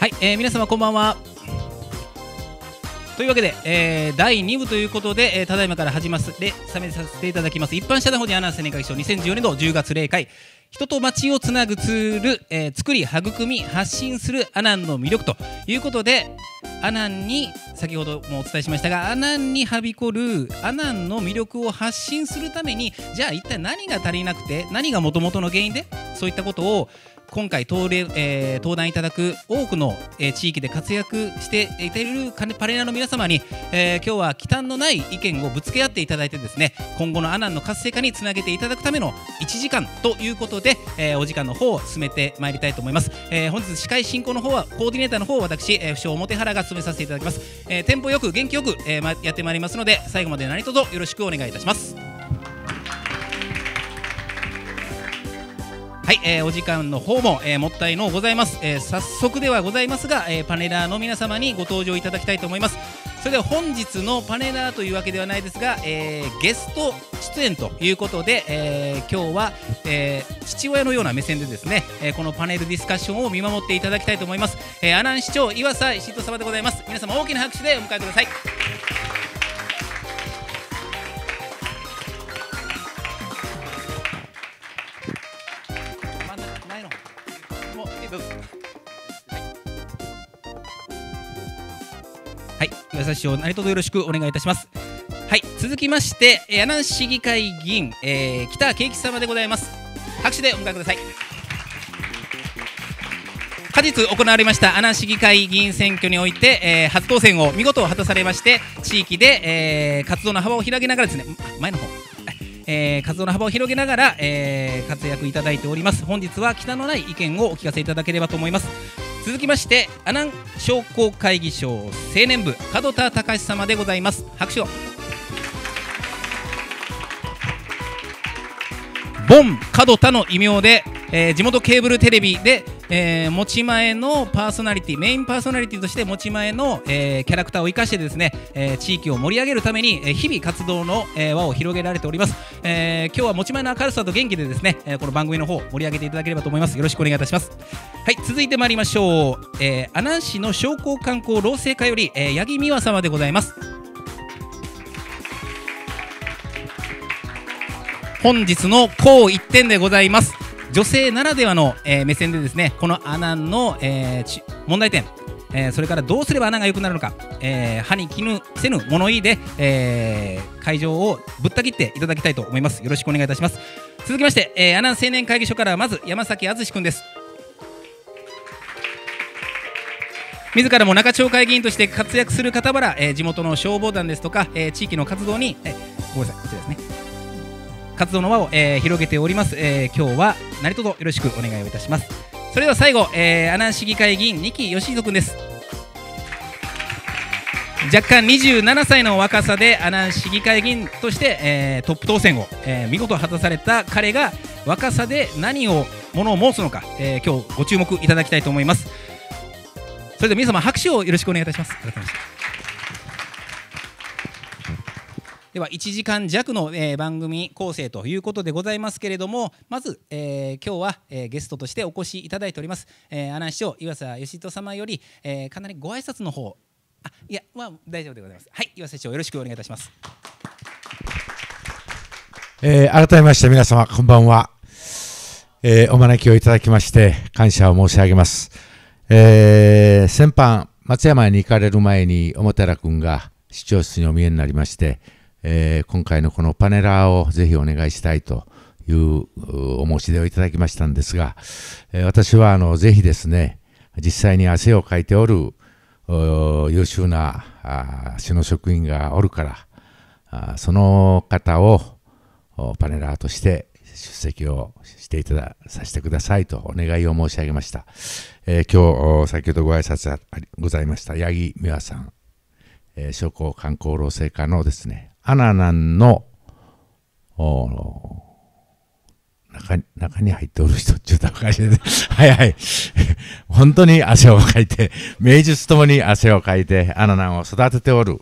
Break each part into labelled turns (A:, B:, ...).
A: はい、えー、皆様こんばんはというわけで、えー、第2部ということで、えー、ただいまから始までサメさせていただきます一般社団法人アナウンス年会賞2014年度10月0回人と街をつなぐツール、えー、作り育み発信するアナンの魅力ということでアナンに先ほどもお伝えしましたがアナンにはびこるアナンの魅力を発信するためにじゃあ一体何が足りなくて何がもともとの原因でそういったことを今回登,、えー、登壇いただく多くの、えー、地域で活躍していているパレラの皆様に、えー、今日は忌憚のない意見をぶつけ合っていただいてですね今後のアナンの活性化につなげていただくための1時間ということで、えー、お時間の方を進めてまいりたいと思います、えー、本日司会進行の方はコーディネーターの方私、えー、不表原が務めさせていただきます、えー、テンポよく元気よく、えーま、やってまいりますので最後まで何卒よろしくお願いいたしますはい、えー、お時間の方も、えー、もったいのうございます、えー、早速ではございますが、えー、パネラーの皆様にご登場いただきたいと思いますそれでは本日のパネラーというわけではないですが、えー、ゲスト出演ということで、えー、今日は、えー、父親のような目線でですね、えー、このパネルディスカッションを見守っていただきたいと思います、えー、阿南市長岩佐石人様でございます皆様大きな拍手でお迎えください優しいを何卒よろしくお願いいたします。はい、続きまして、阿南市議会議員、えー、北圭吉様でございます。拍手でお迎えください。果実行われました阿南市議会議員選挙において、えー、初当選を見事果たされまして、地域で、えー、活動の幅を広げながらですね、前の方。えー、活動の幅を広げながら、えー、活躍いただいております本日は北のない意見をお聞かせいただければと思います続きまして阿南商工会議所青年部門田隆様でございます拍手ボン門田の異名で、えー、地元ケーブルテレビでえー、持ち前のパーソナリティメインパーソナリティとして持ち前の、えー、キャラクターを生かしてですね、えー、地域を盛り上げるために、えー、日々活動の、えー、輪を広げられております、えー、今日は持ち前の明るさと元気でですね、えー、この番組の方盛り上げていただければと思いますよろしくお願いいたしますはい続いてまいりましょう、えー、阿南市の商工観光老政課より、えー、八木美和様でございます本日の高一点でございます女性ならではの、えー、目線でですねこの穴の、えー、問題点えー、それからどうすれば穴が良くなるのか、えー、歯に絹せぬ物言いで、えー、会場をぶった切っていただきたいと思いますよろしくお願いいたします続きまして、えー、穴青年会議所からまず山崎敦君です自らも中町会議員として活躍する傍ら、えー、地元の消防団ですとか、えー、地域の活動に、えー、
B: ごめんなさいこちらですね
A: 活動の輪を、えー、広げております、えー、今日は何卒よろしくお願いをいたしますそれでは最後、えー、阿南市議会議員二木義人君です若干27歳の若さで阿南市議会議員として、えー、トップ当選を、えー、見事果たされた彼が若さで何をものを申すのか、えー、今日ご注目いただきたいと思いますそれでは皆様拍手をよろしくお願いいたしますましでは1時間弱の、えー、番組構成ということでございますけれどもまず、えー、今日は、えー、ゲストとしてお越しいただいております、えー、阿南市長岩佐義人様より、えー、かなりご挨拶の方あいやまあ、大丈夫でございますはい岩佐市長よろしくお願いいたします、
C: えー、改めまして皆様こんばんは、えー、お招きをいただきまして感謝を申し上げます、えー、先般松山に行かれる前に表楽君が市長室にお見えになりまして、えー、今回のこのパネラーをぜひお願いしたいというお申し出をいただきましたんですが、えー、私はあのぜひですね実際に汗をかいておる優秀な市の職員がおるからあその方をパネラーとして出席をしていたださせてくださいとお願いを申し上げました、えー、今日先ほどご挨拶ございました八木美和さん、え商工観光労政課のですねアナナンの中に中に入っておる人って言ったらおかしいです。はいはい。本当に汗をかいて、名実ともに汗をかいて、アナナンを育てておる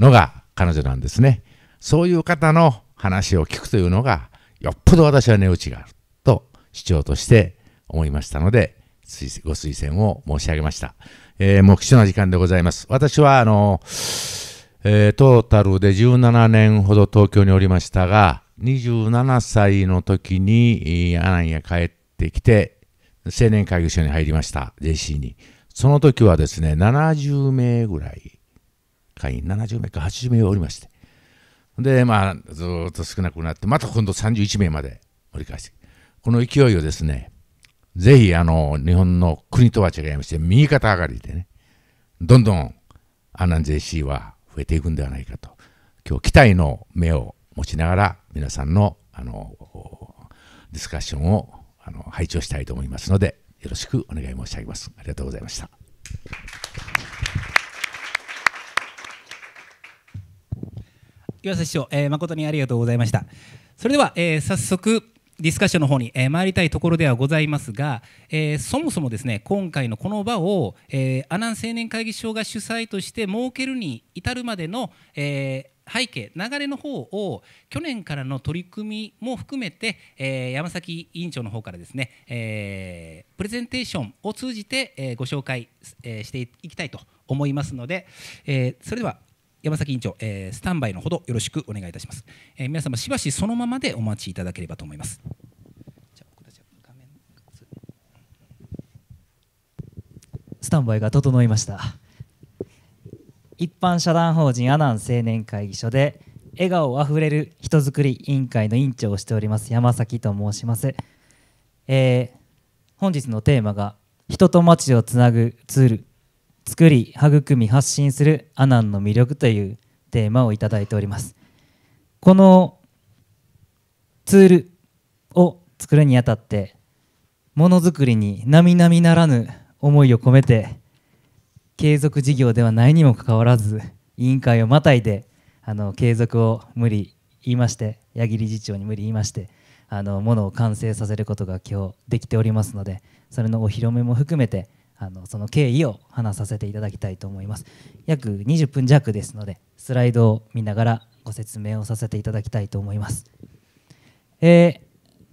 C: のが彼女なんですね。そういう方の話を聞くというのが、よっぽど私は値打ちがあると主張として思いましたので、ご推薦を申し上げました。えー、もう貴重な時間でございます。私は、あのえー、トータルで17年ほど東京におりましたが、27歳の時にアナンへ帰ってきて、青年会議所に入りました、JC に。その時はですね、70名ぐらい、会員70名か80名おりまして。で、まあ、ずっと少なくなって、また今度31名まで折り返して、この勢いをですね、ぜひ、あの、日本の国とは違いまして、右肩上がりでね、どんどんアナン JC は増えていくんではないかと今日期待の目を持ちながら皆さんのあのディスカッションをあの拝聴したいと思いますのでよろしくお願い申し上げます。ありがとうございました。
A: 岩瀬市長、えー、誠にありがとうございました。それでは、えー、早速ディスカッションの方に、えー、参りたいところではございますが、えー、そもそもですね今回のこの場を、えー、阿南青年会議所が主催として設けるに至るまでの、え背景流れの方を去年からの取り組みも含めて、え山崎委員長の方からですね、えプレゼンテーションを通じて、えご紹介、えしていきたいと思いますので、えそれでは山崎委員長、えー、スタンバイのほどよろしくお願いいたします、えー、皆様しばしそのままでお待ちいただければと思います
D: スタンバイが整いました一般社団法人阿南青年会議所で笑顔あふれる人づくり委員会の委員長をしております山崎と申します、えー、本日のテーマが人と街をつなぐツール作り育み発信するアナンの魅力というテーマをいただいておりますこのツールを作るにあたってものづくりに並々ならぬ思いを込めて継続事業ではないにもかかわらず委員会をまたいであの継続を無理言いまして八木理事長に無理言いましてあのものを完成させることが今日できておりますのでそれのお披露目も含めてあのその経緯を話させていただきたいと思います約20分弱ですのでスライドを見ながらご説明をさせていただきたいと思います、えー、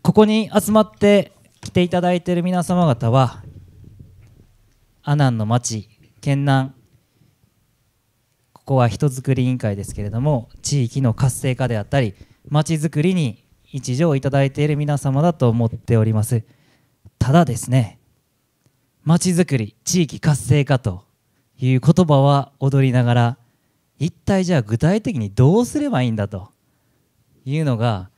D: ここに集まって来ていただいている皆様方は阿南の町県南ここは人づくり委員会ですけれども地域の活性化であったり町づくりに一助をいただいている皆様だと思っておりますただですねまちづくり地域活性化という言葉は踊りながら一体じゃあ具体的にどうすればいいんだというのが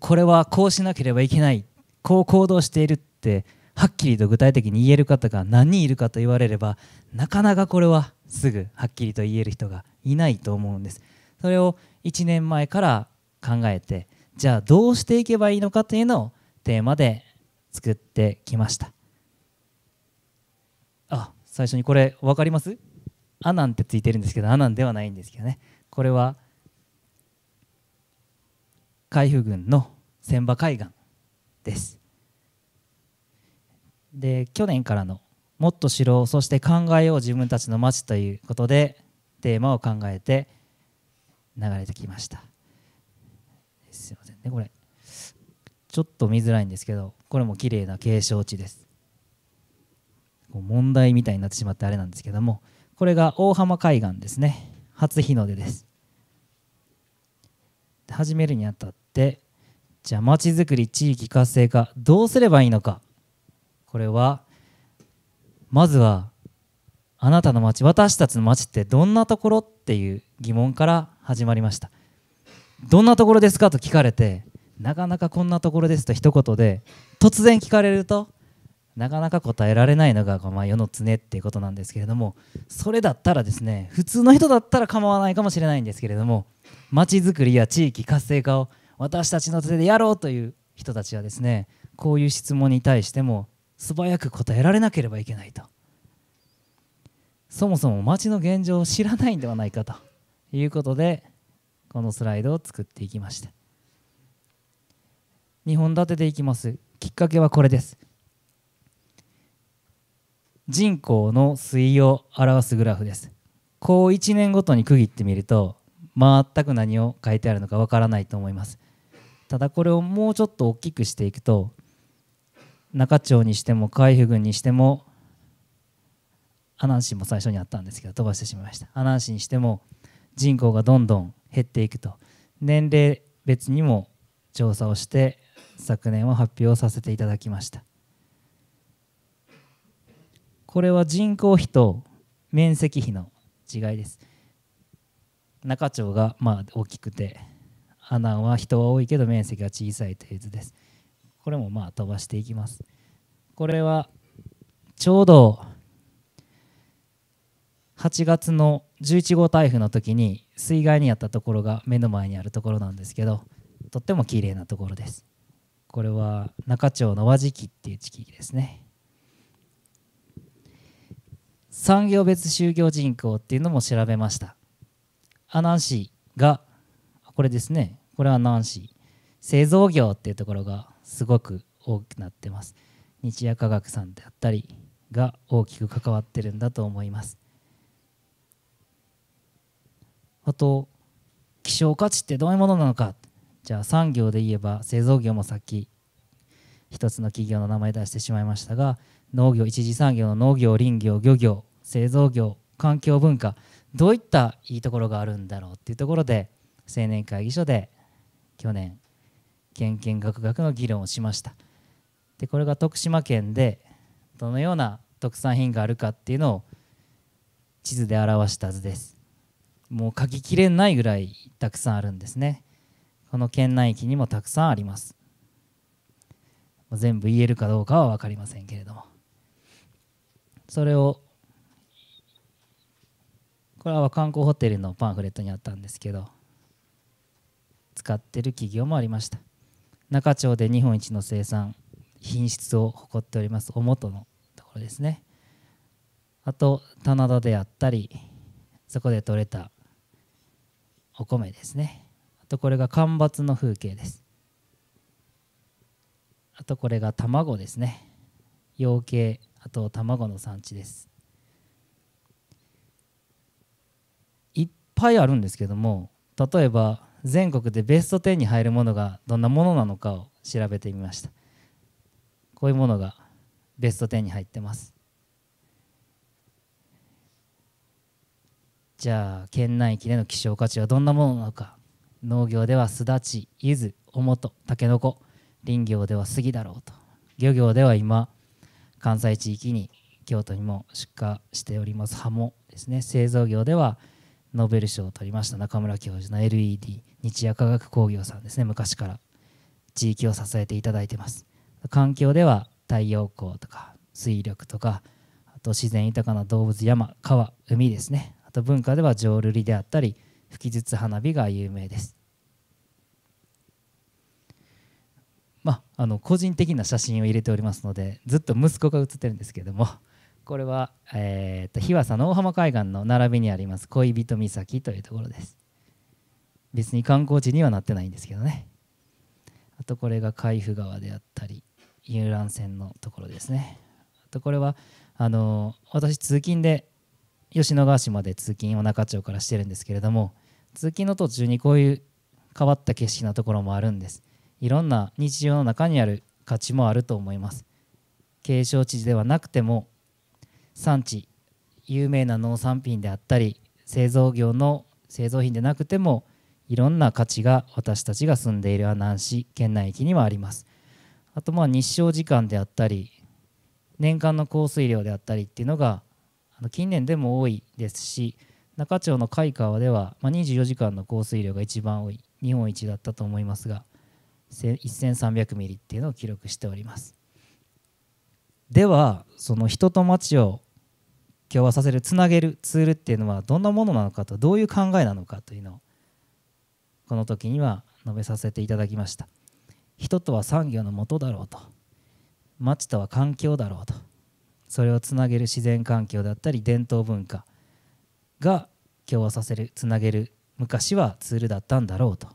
D: これはこうしなければいけないこう行動しているってはっきりと具体的に言える方が何人いるかと言われればなかなかこれはすぐはっきりと言える人がいないと思うんですそれを1年前から考えてじゃあどうしていけばいいのかというのをテーマで作ってきました最初にこれ分かりますアナンってついてるんですけどアナンではないんですけどねこれは海部軍の千葉海岸ですで去年からの「もっと城そして考えよう自分たちの街」ということでテーマを考えて流れてきましたすいませんねこれちょっと見づらいんですけどこれも綺麗な景勝地です問題みたいになってしまってあれなんですけどもこれが大浜海岸ですね初日の出です始めるにあたってじゃあまちづくり地域活性化どうすればいいのかこれはまずはあなたの町私たちの町ってどんなところっていう疑問から始まりましたどんなところですかと聞かれてなかなかこんなところですと一言で突然聞かれるとなかなか答えられないのが、まあ、世の常っていうことなんですけれどもそれだったらですね普通の人だったら構わないかもしれないんですけれどもまちづくりや地域活性化を私たちの手でやろうという人たちはですねこういう質問に対しても素早く答えられなければいけないとそもそも町の現状を知らないんではないかということでこのスライドを作っていきました2本立てていきますきっかけはこれです人口の推移を表すグラフです。こう1年ごとに区切ってみると全く何を書いてあるのかわからないと思います。ただこれをもうちょっと大きくしていくと中町にしても海部郡にしても阿南市も最初にあったんですけど飛ばしてしまいました阿南市にしても人口がどんどん減っていくと年齢別にも調査をして昨年は発表させていただきましたこれは人口比と面積比の違いです中町がまあ大きくて阿南は人は多いけど面積が小さいという図ですこれもまあ飛ばしていきますこれはちょうど8月の11号台風の時に水害にあったところが目の前にあるところなんですけどとっても綺麗なところですこれは中町の和敷っていう地域ですね産業別就業人口っていうのも調べました阿南市がこれですねこれは阿南市製造業っていうところがすごく大きくなってます日夜科学さんであったりが大きく関わってるんだと思いますあと希少価値ってどういうものなのかじゃあ産業で言えば製造業もさっき一つの企業の名前出してしまいましたが農業一次産業の農業林業漁業製造業環境文化どういったいいところがあるんだろうっていうところで青年会議所で去年県く学学の議論をしましたでこれが徳島県でどのような特産品があるかっていうのを地図で表した図ですもう書ききれないぐらいたくさんあるんですねこの県内域にもたくさんあります全部言えるかどうかは分かりませんけれどもそれをこれは観光ホテルのパンフレットにあったんですけど使ってる企業もありました中町で日本一の生産品質を誇っておりますおもとのところですねあと棚田であったりそこで採れたお米ですねあとこれが干ばつの風景ですあとこれが卵ですね養鶏あと卵の産地ですぱいあるんですけども例えば全国でベスト10に入るものがどんなものなのかを調べてみましたこういうものがベスト10に入ってますじゃあ県内域での希少価値はどんなものなのか農業ではすだちゆずおもとたけのこ林業では杉だろうと漁業では今関西地域に京都にも出荷しておりますハモですね製造業ではノーベル賞を取りました中村教授の LED 日夜科学工業さんですね昔から地域を支えていただいてます環境では太陽光とか水力とかあと自然豊かな動物山川海ですねあと文化では浄瑠璃であったり吹き筒花火が有名ですまあ、あの個人的な写真を入れておりますのでずっと息子が写ってるんですけれどもこれは、えーと、日和佐の大浜海岸の並びにあります恋人岬というところです別に観光地にはなってないんですけどねあとこれが海部川であったり遊覧船のところですねあとこれはあの私通勤で吉野川市まで通勤を中町からしてるんですけれども通勤の途中にこういう変わった景色のところもあるんですいろんな日常の中にある価値もあると思います景勝地ではなくても産地有名な農産品であったり製造業の製造品でなくてもいろんな価値が私たちが住んでいる阿南市県内域にはありますあとまあ日照時間であったり年間の降水量であったりっていうのが近年でも多いですし中町の貝川では24時間の降水量が一番多い日本一だったと思いますが1300ミリっていうのを記録しておりますではその人と街を共和させるつなげるツールっていうのはどんなものなのかとどういう考えなのかというのをこの時には述べさせていただきました人とは産業のもとだろうと町とは環境だろうとそれをつなげる自然環境だったり伝統文化が共和させるつなげる昔はツールだったんだろうと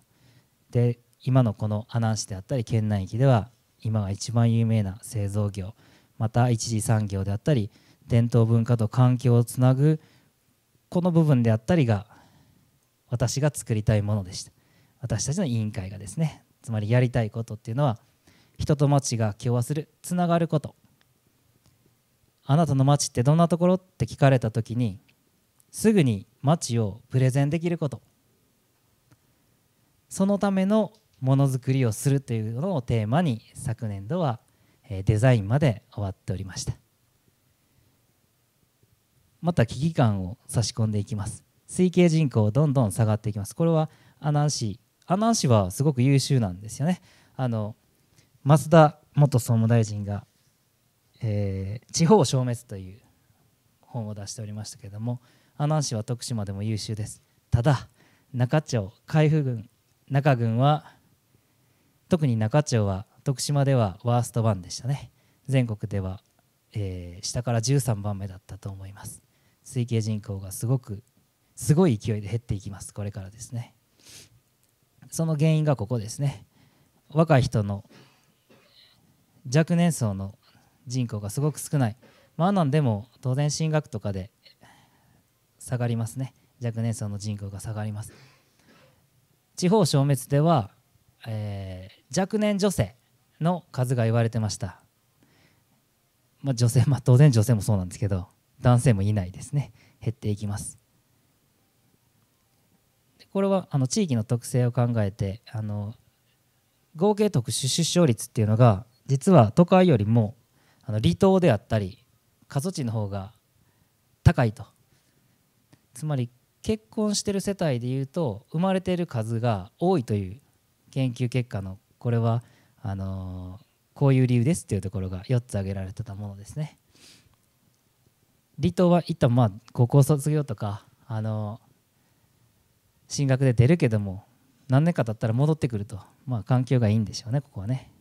D: で今のこの阿南市であったり県内域では今が一番有名な製造業また一次産業であったり伝統文化と環境をつなぐこの部分であったりが私が作りたいものでした私たちの委員会がですねつまりやりたいことっていうのは人と町が共和するつながることあなたの町ってどんなところって聞かれた時にすぐに町をプレゼンできることそのためのものづくりをするというのをテーマに昨年度はデザインまで終わっておりましたまた危機感を差し込んでいきます推計人口どんどん下がっていきますこれは阿南市阿南市はすごく優秀なんですよねあの増田元総務大臣が、えー、地方消滅という本を出しておりましたけれども阿南市は徳島でも優秀ですただ中町海部軍中軍は特に中町は徳島ではワースト1でしたね全国では、えー、下から13番目だったと思います推計人口がすごくすごい勢いで減っていきますこれからですねその原因がここですね若い人の若年層の人口がすごく少ないまあなんでも当然進学とかで下がりますね若年層の人口が下がります地方消滅では、えー、若年女性の数が言われてました、まあ、女性、まあ、当然女性もそうなんですけど男性もいないですね減っていきますこれはあの地域の特性を考えてあの合計特殊出生率っていうのが実は都会よりもあの離島であったり過疎地の方が高いとつまり結婚してる世帯でいうと生まれている数が多いという研究結果のこれはあのこういう理由ですっていうところが4つ挙げられてたものですね。離島は一旦まあ高校卒業とかあの進学で出るけども何年か経ったら戻ってくると、まあ、環境がいいんでしょうねここはね、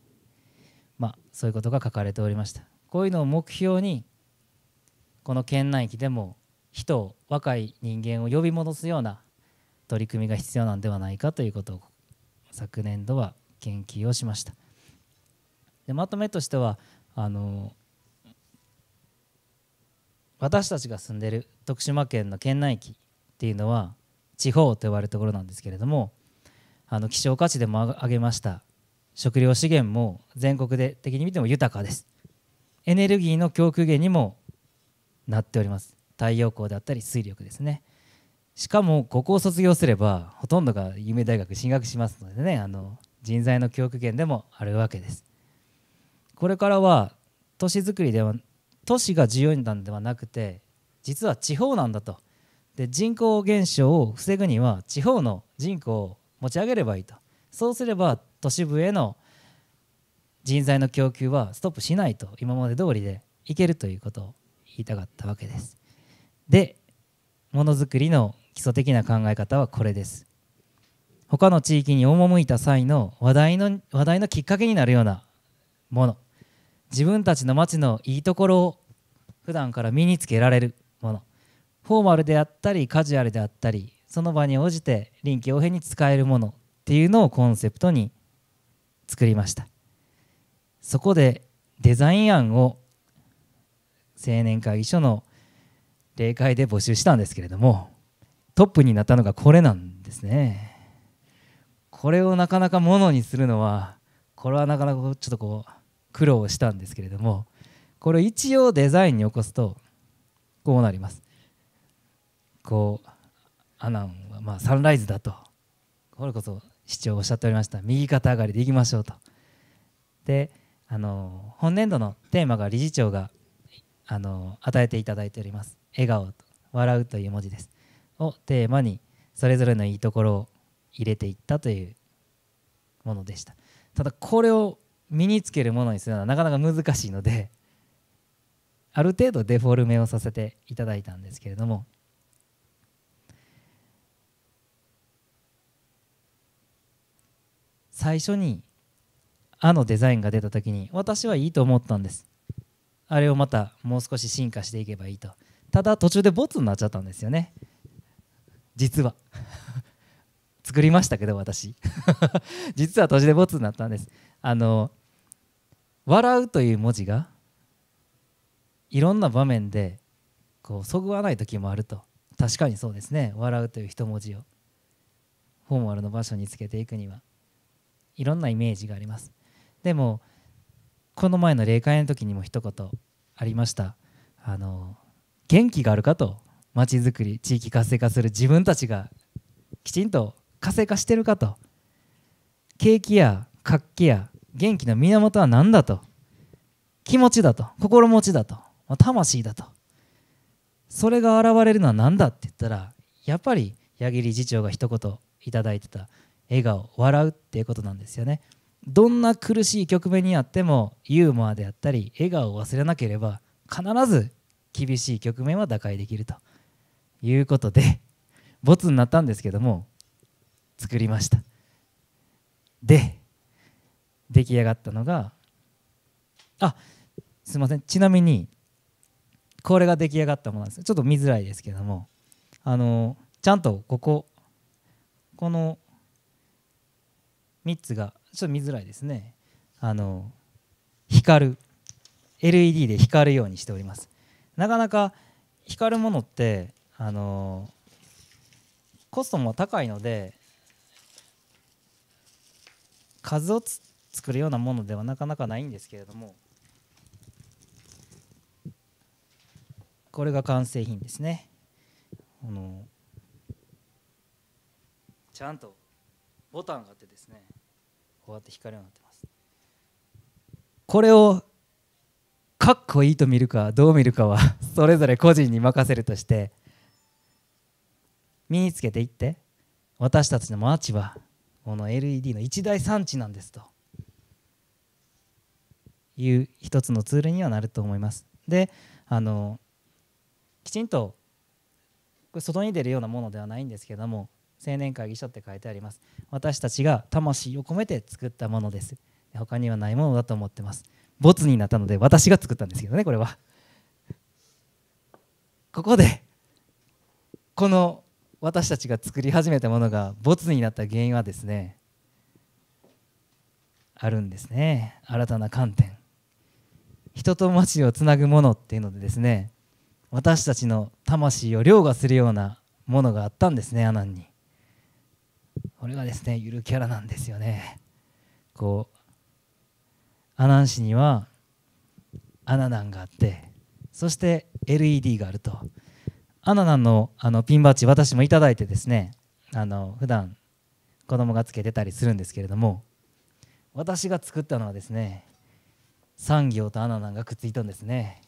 D: まあ、そういうことが書かれておりましたこういうのを目標にこの県内域でも人を若い人間を呼び戻すような取り組みが必要なんではないかということを昨年度は研究をしました。でまとめとしてはあの私たちが住んでる徳島県の県内域っていうのは地方と呼ばれるところなんですけれどもあの希少価値でも上げました食料資源も全国で的に見ても豊かですエネルギーの供給源にもなっております太陽光であったり水力ですねしかもここを卒業すればほとんどが有名大学進学しますのでねあの人材の教育源でもあるわけですこれからは都市づくりでは都市が重要なんではなくて実は地方なんだとで人口減少を防ぐには地方の人口を持ち上げればいいとそうすれば都市部への人材の供給はストップしないと今まで通りでいけるということを言いたかったわけです。でものづくりの基礎的な考え方はこれです。他の地域に赴いた際の話題の話題のきっかけになるようなもの自分たちの町のいいところを普段から身につけられるものフォーマルであったりカジュアルであったりその場に応じて臨機応変に使えるものっていうのをコンセプトに作りましたそこでデザイン案を青年会議所の例会で募集したんですけれどもトップになったのがこれなんですねこれをなかなかものにするのはこれはなかなかちょっとこう苦労したんですけれどもこれ一応デザインに起こすとこうなりますこうアナウンはまあサンライズだとこれこそ市長おっしゃっておりました右肩上がりでいきましょうとであの本年度のテーマが理事長があの与えていただいております笑顔と笑うという文字ですをテーマにそれぞれのいいところを入れていったというものでしたただこれを身につけるものにするのはなかなか難しいので ある程度デフォルメをさせていただいたんですけれども最初にあのデザインが出た時に私はいいと思ったんですあれをまたもう少し進化していけばいいとただ途中でボツになっちゃったんですよね実は 作りましたけど私 実は途中でボツになったんですあの「笑う」という文字がいろんな場面でこうそぐわない時もあると確かにそうですね「笑う」という一文字をフォーマルの場所につけていくにはいろんなイメージがありますでもこの前の例会の時にも一言ありましたあの元気があるかとちづくり地域活性化する自分たちがきちんと活性化してるかと景気や活気や元気の源は何だと気持ちだと心持ちだと魂だとそれが現れるのは何だって言ったらやっぱり矢切次長が一言いただいてた笑顔笑うっていうことなんですよねどんな苦しい局面にあってもユーモアであったり笑顔を忘れなければ必ず厳しい局面は打開できるということでボツになったんですけども作りましたで出来上がったのがあすいませんちなみにこれが出来上がったものなんですちょっと見づらいですけどもあのちゃんとこここの3つがちょっと見づらいですねあの光る LED で光るようにしておりますなかなか光るものってあのコストも高いので数をつ作るようなものではなかなかないんですけれどもこれが完成品ですねのちゃんとボタンがあってですねこうやって光るようになってますこれをかっこいいと見るかどう見るかは それぞれ個人に任せるとして身につけていって私たちのマーチはこの LED の一大産地なんですと。いう一つのツールにはなると思います。であのきちんと外に出るようなものではないんですけども青年会議所って書いてあります私たちが魂を込めて作ったものです他にはないものだと思ってますボツになったので私が作ったんですけどねこれはここでこの私たちが作り始めたものがボツになった原因はですねあるんですね新たな観点人と町をつなぐものっていうのでですね私たちの魂を凌駕するようなものがあったんですねアナンにこれがですねゆるキャラなんですよねこうアナン市にはアナナンがあってそして LED があるとアナナンのあのピンバッジ私もいただいてですねあの普段子供がつけてたりするんですけれども私が作ったのはですね産業とアナナンがくっついたんですね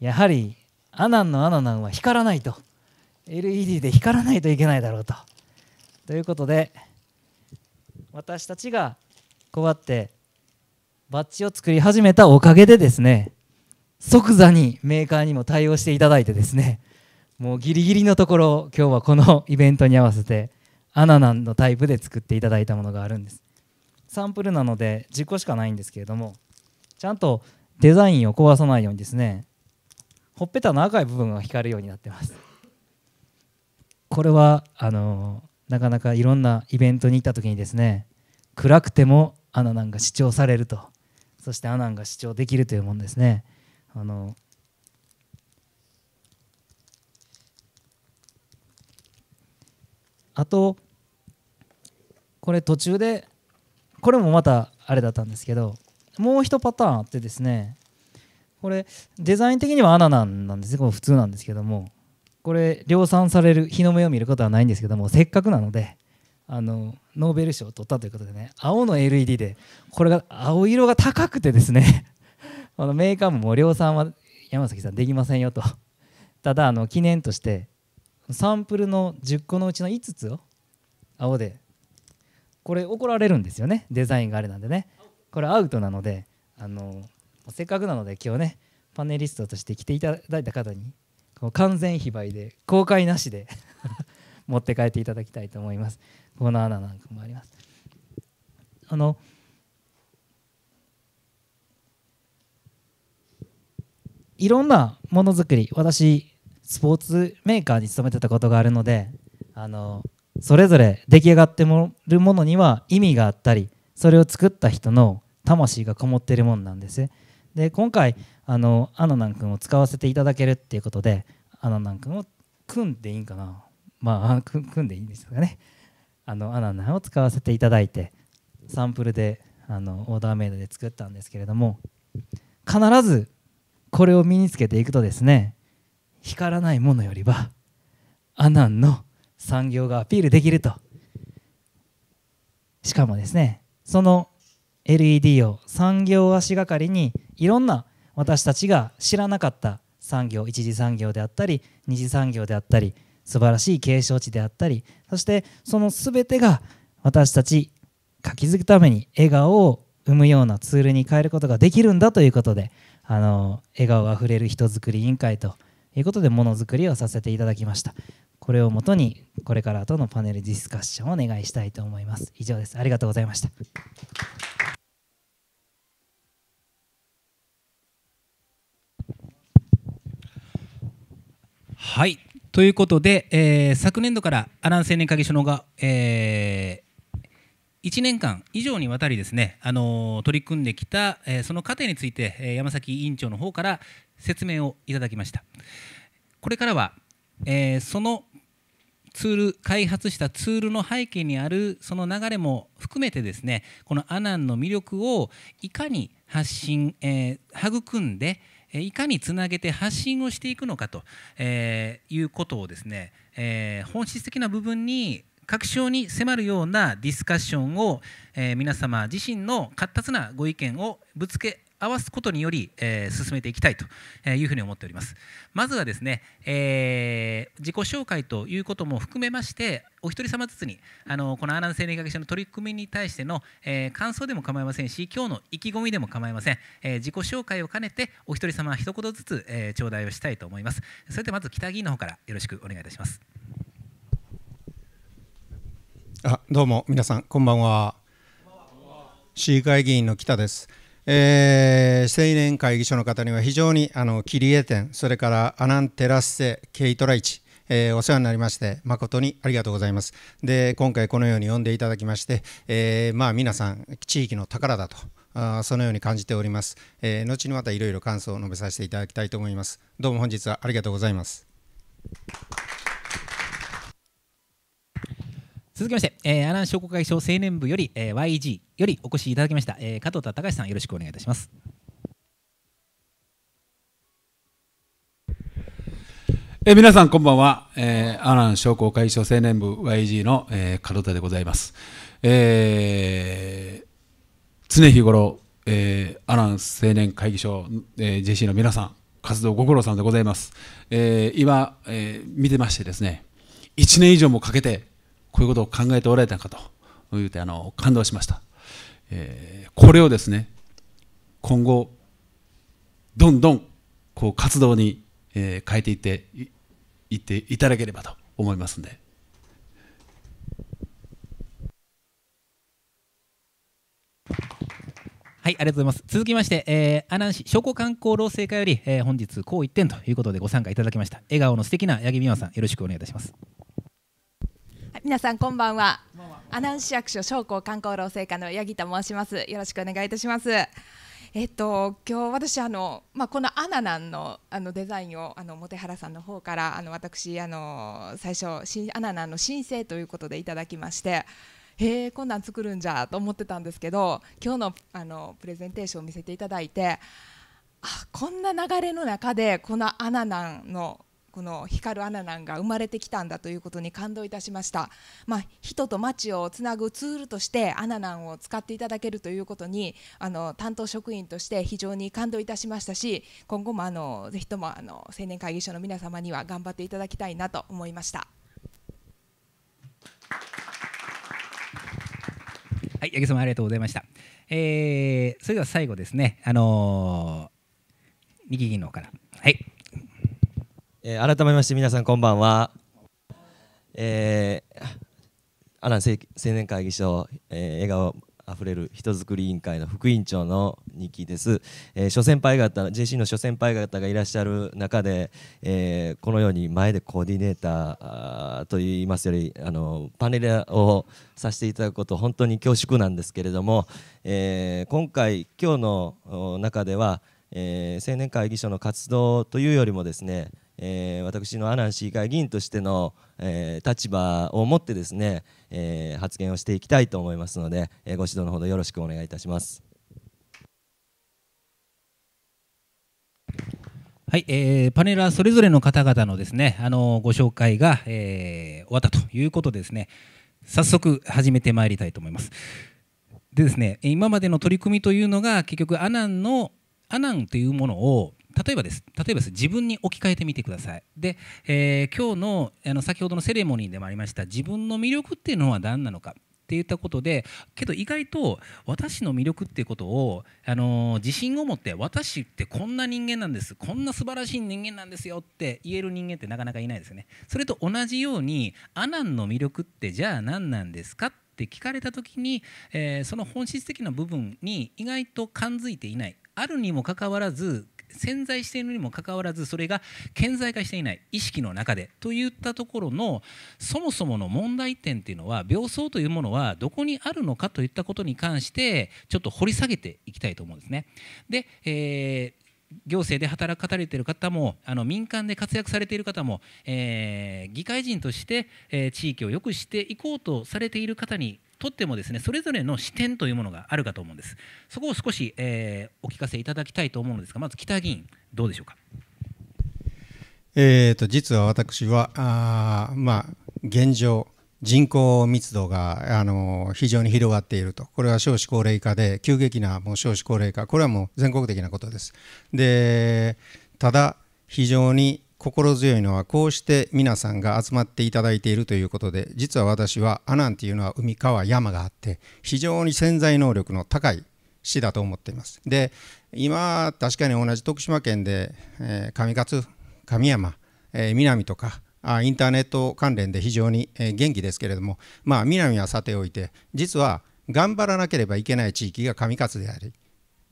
D: やはりアナンのアナナンは光らないと LED で光らないといけないだろうとということで私たちがこうやってバッジを作り始めたおかげでですね即座にメーカーにも対応していただいてですねもうギリギリのところ今日はこのイベントに合わせてアナナンのタイプで作っていただいたものがあるんですサンプルなので10個しかないんですけれどもちゃんとデザインを壊さないようにですねほっぺたの赤い部分が光るようになってますこれはあのなかなかいろんなイベントに行った時にですね暗くてもアナナンが主張されるとそしてアナンが主張できるというもんですねあのあとこれ途中でこれもまたあれだったんですけどもう1パターンあってですねこれデザイン的には穴なんですねこれ普通なんですけどもこれ量産される日の目を見ることはないんですけどもせっかくなのであのノーベル賞を取ったということでね青の LED でこれが青色が高くてですね あのメーカーも量産は山崎さんできませんよとただあの記念としてサンプルの10個のうちの5つを青でこれ怒られるんですよねデザインがあれなんでねこれアウトなのであのせっかくなので今日ねパネリストとして来ていただいた方にこう完全非売で公開なしで 持って帰っていただきたいと思いますこの穴なんかもありますあのいろんなものづくり私スポーツメーカーに勤めてたことがあるのであのそれぞれ出来上がってもるものには意味があったりそれを作った人の魂がこもってるもんなんですで今回あのアナナン君を使わせていただけるっていうことでアナナン君を組んでいいんかなまあ組んでいいんですかねあのアナナンを使わせていただいてサンプルであのオーダーメイドで作ったんですけれども必ずこれを身につけていくとですね光らないものよりはアナンの産業がアピールできるとしかもですねその LED を産業足がかりにいろんな私たちが知らなかった産業一次産業であったり二次産業であったり素晴らしい景勝地であったりそしてその全てが私たち活気づくために笑顔を生むようなツールに変えることができるんだということであの笑顔あふれる人づくり委員会ということでものづくりをさせていただきましたこれをもとにこれからとのパネルディスカッションをお願いしたいと思います以上ですありがとうございました
A: はい。ということで、えー、昨年度から阿南青年会議所のが、えー、1年間以上にわたりですね、あのー、取り組んできた、えー、その過程について、え山崎委員長の方から説明をいただきました。これからは、えそのツール開発したツールの背景にあるその流れも含めてですねこのアナンの魅力をいかに発信、えー、育んで、いかにつなげて発信をしていくのかと、えいうことをですね、え本質的な部分に確証に迫るようなディスカッションを、え皆様自身の活発なご意見をぶつけ合わすことにより、えー、進めていきたいというふうに思っておりますまずはですね、えー、自己紹介ということも含めましてお一人様ずつにあのこのアナウンス生命学者の取り組みに対しての、えー、感想でも構いませんし今日の意気込みでも構いません、え自己紹介を兼ねてお一人様一言ずつ、え頂戴をしたいと思いますそれでまず北議員の方からよろしくお願いいたします
E: あどうも皆さんこんばんは市議会議員の北ですえー、青年会議所の方には非常にあのキリエ店それからアナンテラッセケイトライチえー、お世話になりまして誠にありがとうございます。で今回このように呼んでいただきまして、えー、まあ皆さん地域の宝だとあそのように感じております。えー、後にまたいろいろ感想を述べさせていただきたいと思います。どうも本日はありがとうございます。続きまして、え
A: ー、アラン商工会所青年部より、えー、YG よりお越しいただきました、えー、加藤田隆さんよろしくお願いいたします
F: えー、皆さんこんばんは、えー、アラン商工会所青年部 YG の、えー、門田でございます、えー、常日頃、えー、アラン青年会議所、えー、JC の皆さん活動ご苦労さんでございます、えー、今、えー、見てましてですね1年以上もかけてこういうことを考えておられたかと言うてあの感動しました、えー、これをですね今後どんどんこう活動に、えー、変えていっていっていただければと思いますんで。
A: はい、ありがとうございます。続きまして、えー、阿南市商工観光労政課より、えー、本日、こう一点ということでご参加いただきました。笑顔の素敵な八木美和さん、よろしくお願いいたします。
G: 皆さんこんばんは。アナウンス役所商工観光労政課の八木と申します。よろしくお願いいたします。えっと、今日私あの、まあ、このアナナンのあのデザインをあの茂原さんの方からあの私あの最初新アナナンの申請ということでいただきましてへえこんなん作るんじゃと思ってたんですけど今日のあのプレゼンテーションを見せていただいてあこんな流れの中でこのアナナンのこの光るアナナンが生まれてきたんだということに感動いたしました、まあ、人と町をつなぐツールとしてアナナンを使っていただけるということにあの担当職員として非常に感動いたしましたし今後もあのぜひともあの青年会議所の皆様には頑張っていただきたいなと思いました。
A: はい、八木様ありがとうございました。えー、それでは最後ですね、あ
H: の
A: ー、右の方から。はい
H: えー、改めまして皆さんこんばんは、えー、阿南青年会議所、えー、笑顔あふれる人づくり委員会の副委員長の日記です、えー、諸先輩方 JC の諸先輩方がいらっしゃる中で、えー、このように前でコーディネーターといいますよりあのパネルをさせていただくこと本当に恐縮なんですけれども、えー、今回今日の中では、えー、青年会議所の活動というよりもですねえー、私の阿南市議会議員としての、えー、立場を持ってですね、えー、発言をしていきたいと思いますので、えご指導のほどよろしくお願いいたします。はい、
A: えー、パネラーそれぞれの方々のですね、あのご紹介が、えー、終わったということですね、早速始めてまいりたいと思います。でですね、今までの取り組みというのが結局阿南の阿南というものを例えばです、例えばです、自分に置き換えてみてください。で、えー、今日のあの先ほどのセレモニーでもありました、自分の魅力っていうのは何なのか。って言ったことでけど意外と私の魅力っていうことを、あのー、自信を持って私ってこんな人間なんですこんな素晴らしい人間なんですよって言える人間ってなかなかいないですよね。それと同じようにアナンの魅力ってじゃあ何なんですかって聞かれた時に、えー、その本質的な部分に意外と感づいていないあるにもかかわらず潜在しているにもかかわらずそれが顕在化していない意識の中でといったところのそもそもの問題点っていうのは病巣というものはどこにあるのかといったことに関してちょっと掘り下げていきたいと思うんですね。で、えー行政で働かれている方もあの民間で活躍されている方も、えー、議会人として、えー、地域を良くしていこうとされている方にとってもですねそれぞれの視点というものがあるかと思うんですそこを少し、えー、お聞かせいただきたいと思うのですがまず北議員
E: どうでしょうかえーと、と実は私はあ、まあ、現状人口密度があの非常に広がっていると、これは少子高齢化で、急激なもう少子高齢化、これはもう全国的なことです。でただ、非常に心強いのは、こうして皆さんが集まっていただいているということで、実は私は阿南というのは海、川、山があって、非常に潜在能力の高い市だと思っています。で、今、確かに同じ徳島県で、えー、上勝、上山、えー、南とか、インターネット関連で非常に元気ですけれども、まあ、南はさておいて実は頑張らなければいけない地域が上勝であり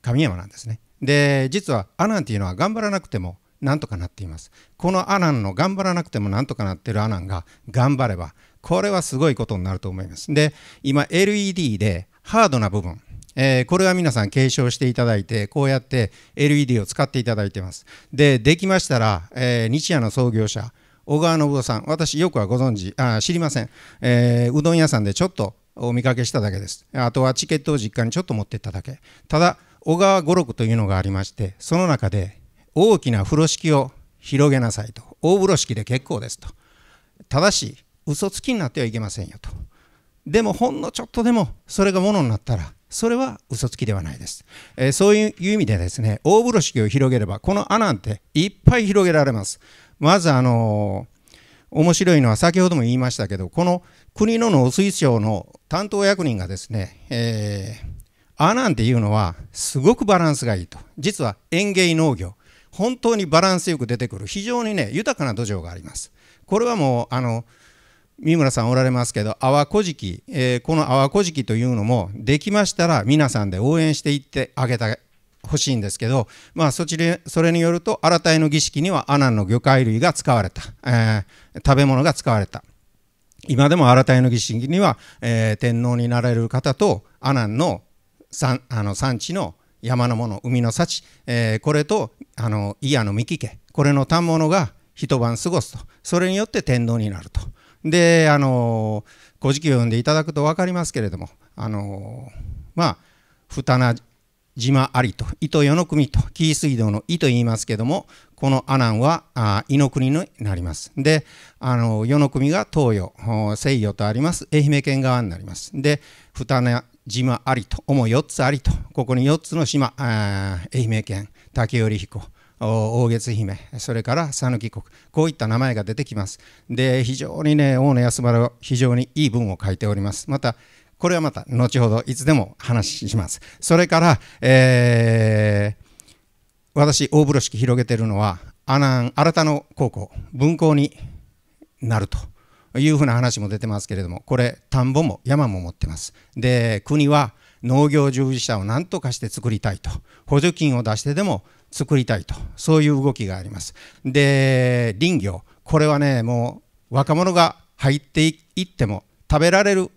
E: 神山なんですね。で実は阿南というのは頑張らなくてもなんとかなっています。このアナンの頑張らなくてもなんとかなってるアナンが頑張れば、これはすごいことになると思います。で、今 LED でハードな部分、えー、これは皆さん継承していただいて、こうやって LED を使っていただいてます。で、できましたら、えー、日夜の創業者、小川信夫さん、私、よくはご存知あ知りません、えー、うどん屋さんでちょっとお見かけしただけです。あとはチケットを実家にちょっと持ってっただけ。ただ、小川五六というのがありまして、その中で、大きな風呂敷を広げなさいと、大風呂敷で結構ですと、ただし、嘘つきになってはいけませんよと。でも、ほんのちょっとでも、それがものになったら、それは嘘つきではないです、えー、そういう意味でですね大風呂敷を広げればこの穴なんていっぱい広げられますまずあの面白いのは先ほども言いましたけどこの国の農水省の担当役人がですね、えー、アナンっていうのはすごくバランスがいいと実は園芸農業本当にバランスよく出てくる非常にね豊かな土壌がありますこれはもうあの三村さんおられますけど阿波古事記、えー、この阿波古事記というのもできましたら皆さんで応援していってあげた欲しいんですけど、まあ、そちれそれによると新たの儀式にはアナンの魚介類が使われた、えー、食べ物が使われた今でも新たの儀式には、えー、天皇になられる方とアナンの産あの産地の山のもの海の幸、えー、これとあの伊谷の三木家これの反物が一晩過ごすとそれによって天皇になるとであの古事記を読んでいただくと分かりますけれどもあのまあふたな島ありと糸世の国と紀伊水道の伊と言いますけどもこの阿南は伊の国になりますで与の世の国が東洋西洋とあります愛媛県側になりますで二名島ありと主4つありとここに4つの島愛媛県竹織彦大月姫それから讃岐国こういった名前が出てきますで非常にね大野安は非常にいい文を書いておりますまたこれはまた後ほどいつでも話します。それから、えー、私、大風呂敷広げてるのは、阿南新たの高校、分校になるというふうな話も出てますけれども、これ、田んぼも山も持ってます。で、国は農業従事者を何とかして作りたいと、補助金を出してでも作りたいと、そういう動きがあります。で、林業、これはね、もう若者が入っていっても食べられる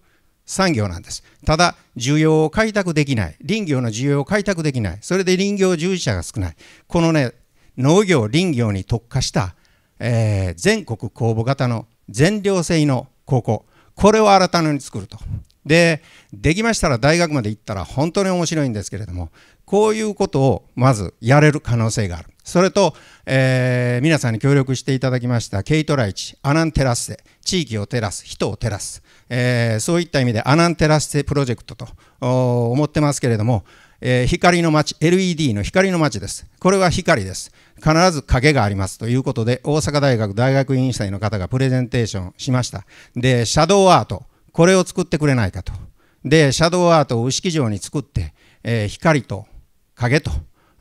E: 産業なんです。ただ、需要を開拓できない。林業の需要を開拓できない。それで林業従事者が少ない。このね、農業、林業に特化した、えー、全国公募型の全寮制の高校。これを新たに作ると。で、できましたら大学まで行ったら本当に面白いんですけれども、こういうことをまずやれる可能性がある。それと、えー、皆さんに協力していただきましたケイトライチ、アナンテラッセ、地域を照らす、人を照らす、えー、そういった意味でアナンテラッセプロジェクトと思ってますけれども、えー、光の街、LED の光の街です。これは光です。必ず影がありますということで、大阪大学大学院生の方がプレゼンテーションしました。で、シャドウアート、これを作ってくれないかと。で、シャドウアートを牛城城に作って、えー、光と影と、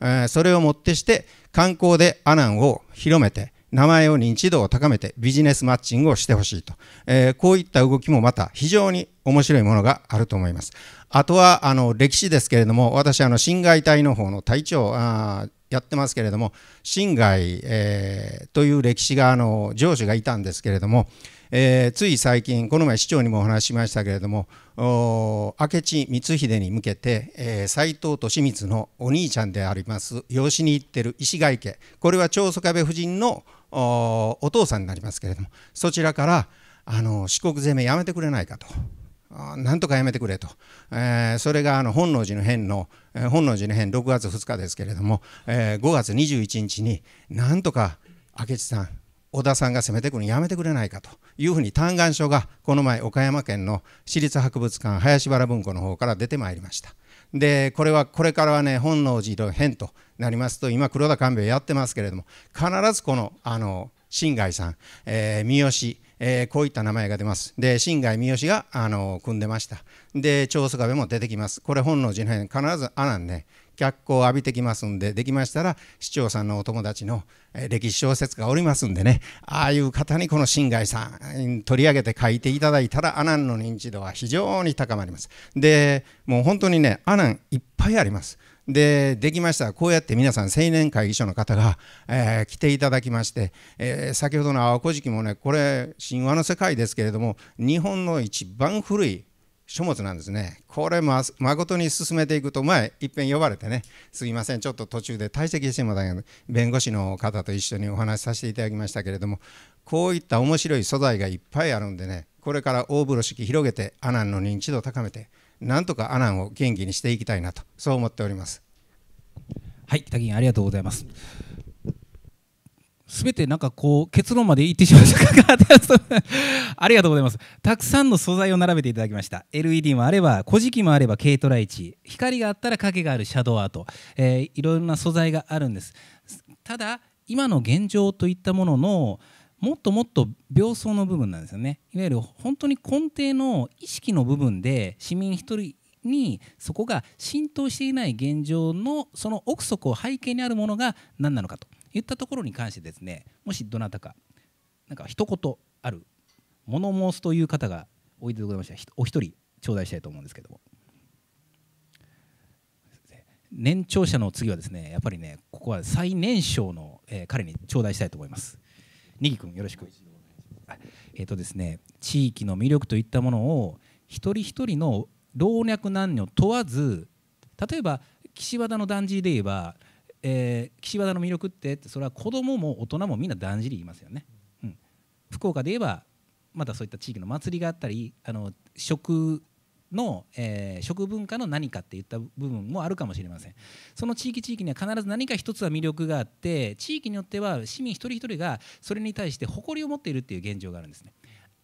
E: えそれをもってして観光で阿南を広めて名前を認知度を高めてビジネスマッチングをしてほしいと、えー、こういった動きもまた非常に面白いものがあると思います。あとはあの歴史ですけれども私あの侵害隊の方の隊長あやってますけれども侵害、えー、という歴史があの上司がいたんですけれども、えー、つい最近この前市長にもお話ししましたけれども明智光秀に向けて、えー、藤利光のお兄ちゃんであります養子に行ってる石垣家これは長宗我部夫人のお父さんになりますけれどもそちらからあの四国攻めやめてくれないかと。なんとかやめてくれと、えー、それがあの本能寺の変の、えー、本能寺の変6月2日ですけれども、えー、5月21日になんとか明智さん小田さんが攻めてくるのやめてくれないかというふうに嘆願書がこの前岡山県の私立博物館林原文庫の方から出てまいりました。でこれはこれからはね本能寺の変となりますと今黒田官兵衛やってますけれども必ずこのあの新海さん、えー、三好えー、こういった名前が出ます。で、新海三好が、あの組んでました。で、長宗我部も出てきます。これ、本能寺の変、必ずアナね、脚光を浴びてきますんでできましたら市長さんのお友達の歴史小説がおりますんでねああいう方にこの新海さん取り上げて書いていただいたらアナンの認知度は非常に高まりますでもう本当にねアナンいっぱいありますでできましたらこうやって皆さん青年会議所の方が、えー、来ていただきまして、えー、先ほどの「青こじき」もねこれ神話の世界ですけれども日本の一番古い書物なんですね。これまことに進めていくと前いっぺん呼ばれてねすいませんちょっと途中で退席してもらったけど弁護士の方と一緒にお話しさせていただきましたけれどもこういった面白い素材がいっぱいあるんでねこれから大風呂敷広げて阿南の認知度を高めてなんとか阿南を元気にしていきたいなとそう思っております。はい、北銀ありがとうございます。全てなんかこう結論まで言ってしまいましたか
A: ありがとうございます。たくさんの素材を並べていただきました。LED もあれば、古事記もあれば、軽トライチ、光があったら影があるシャドウアート、えー、いろな素材があるんです。ただ、今の現状といったものの、もっともっと病巣の部分なんですよね。いわゆる本当に根底の意識の部分で、市民一人にそこが浸透していない現状のその奥底背景にあるものが何なのかと。言ったところに関してですねもしどなたかなんか一言ある物申すという方がおいでございましたお一人頂戴したいと思うんですけども年長者の次はですねやっぱりねここは最年少の、えー、彼に頂戴したいと思いますにぎくんよろしくえっ、ー、とですね地域の魅力といったものを一人一人の老若男女問わず例えば岸和田の団地で言えばえー、岸和田の魅力ってそれは子どもも大人もみんなだんじり言いますよね、うん、福岡で言えばまたそういった地域の祭りがあったりあの食の、えー、食文化の何かっていった部分もあるかもしれませんその地域地域には必ず何か一つは魅力があって地域によっては市民一人一人がそれに対して誇りを持っているっていう現状があるんですね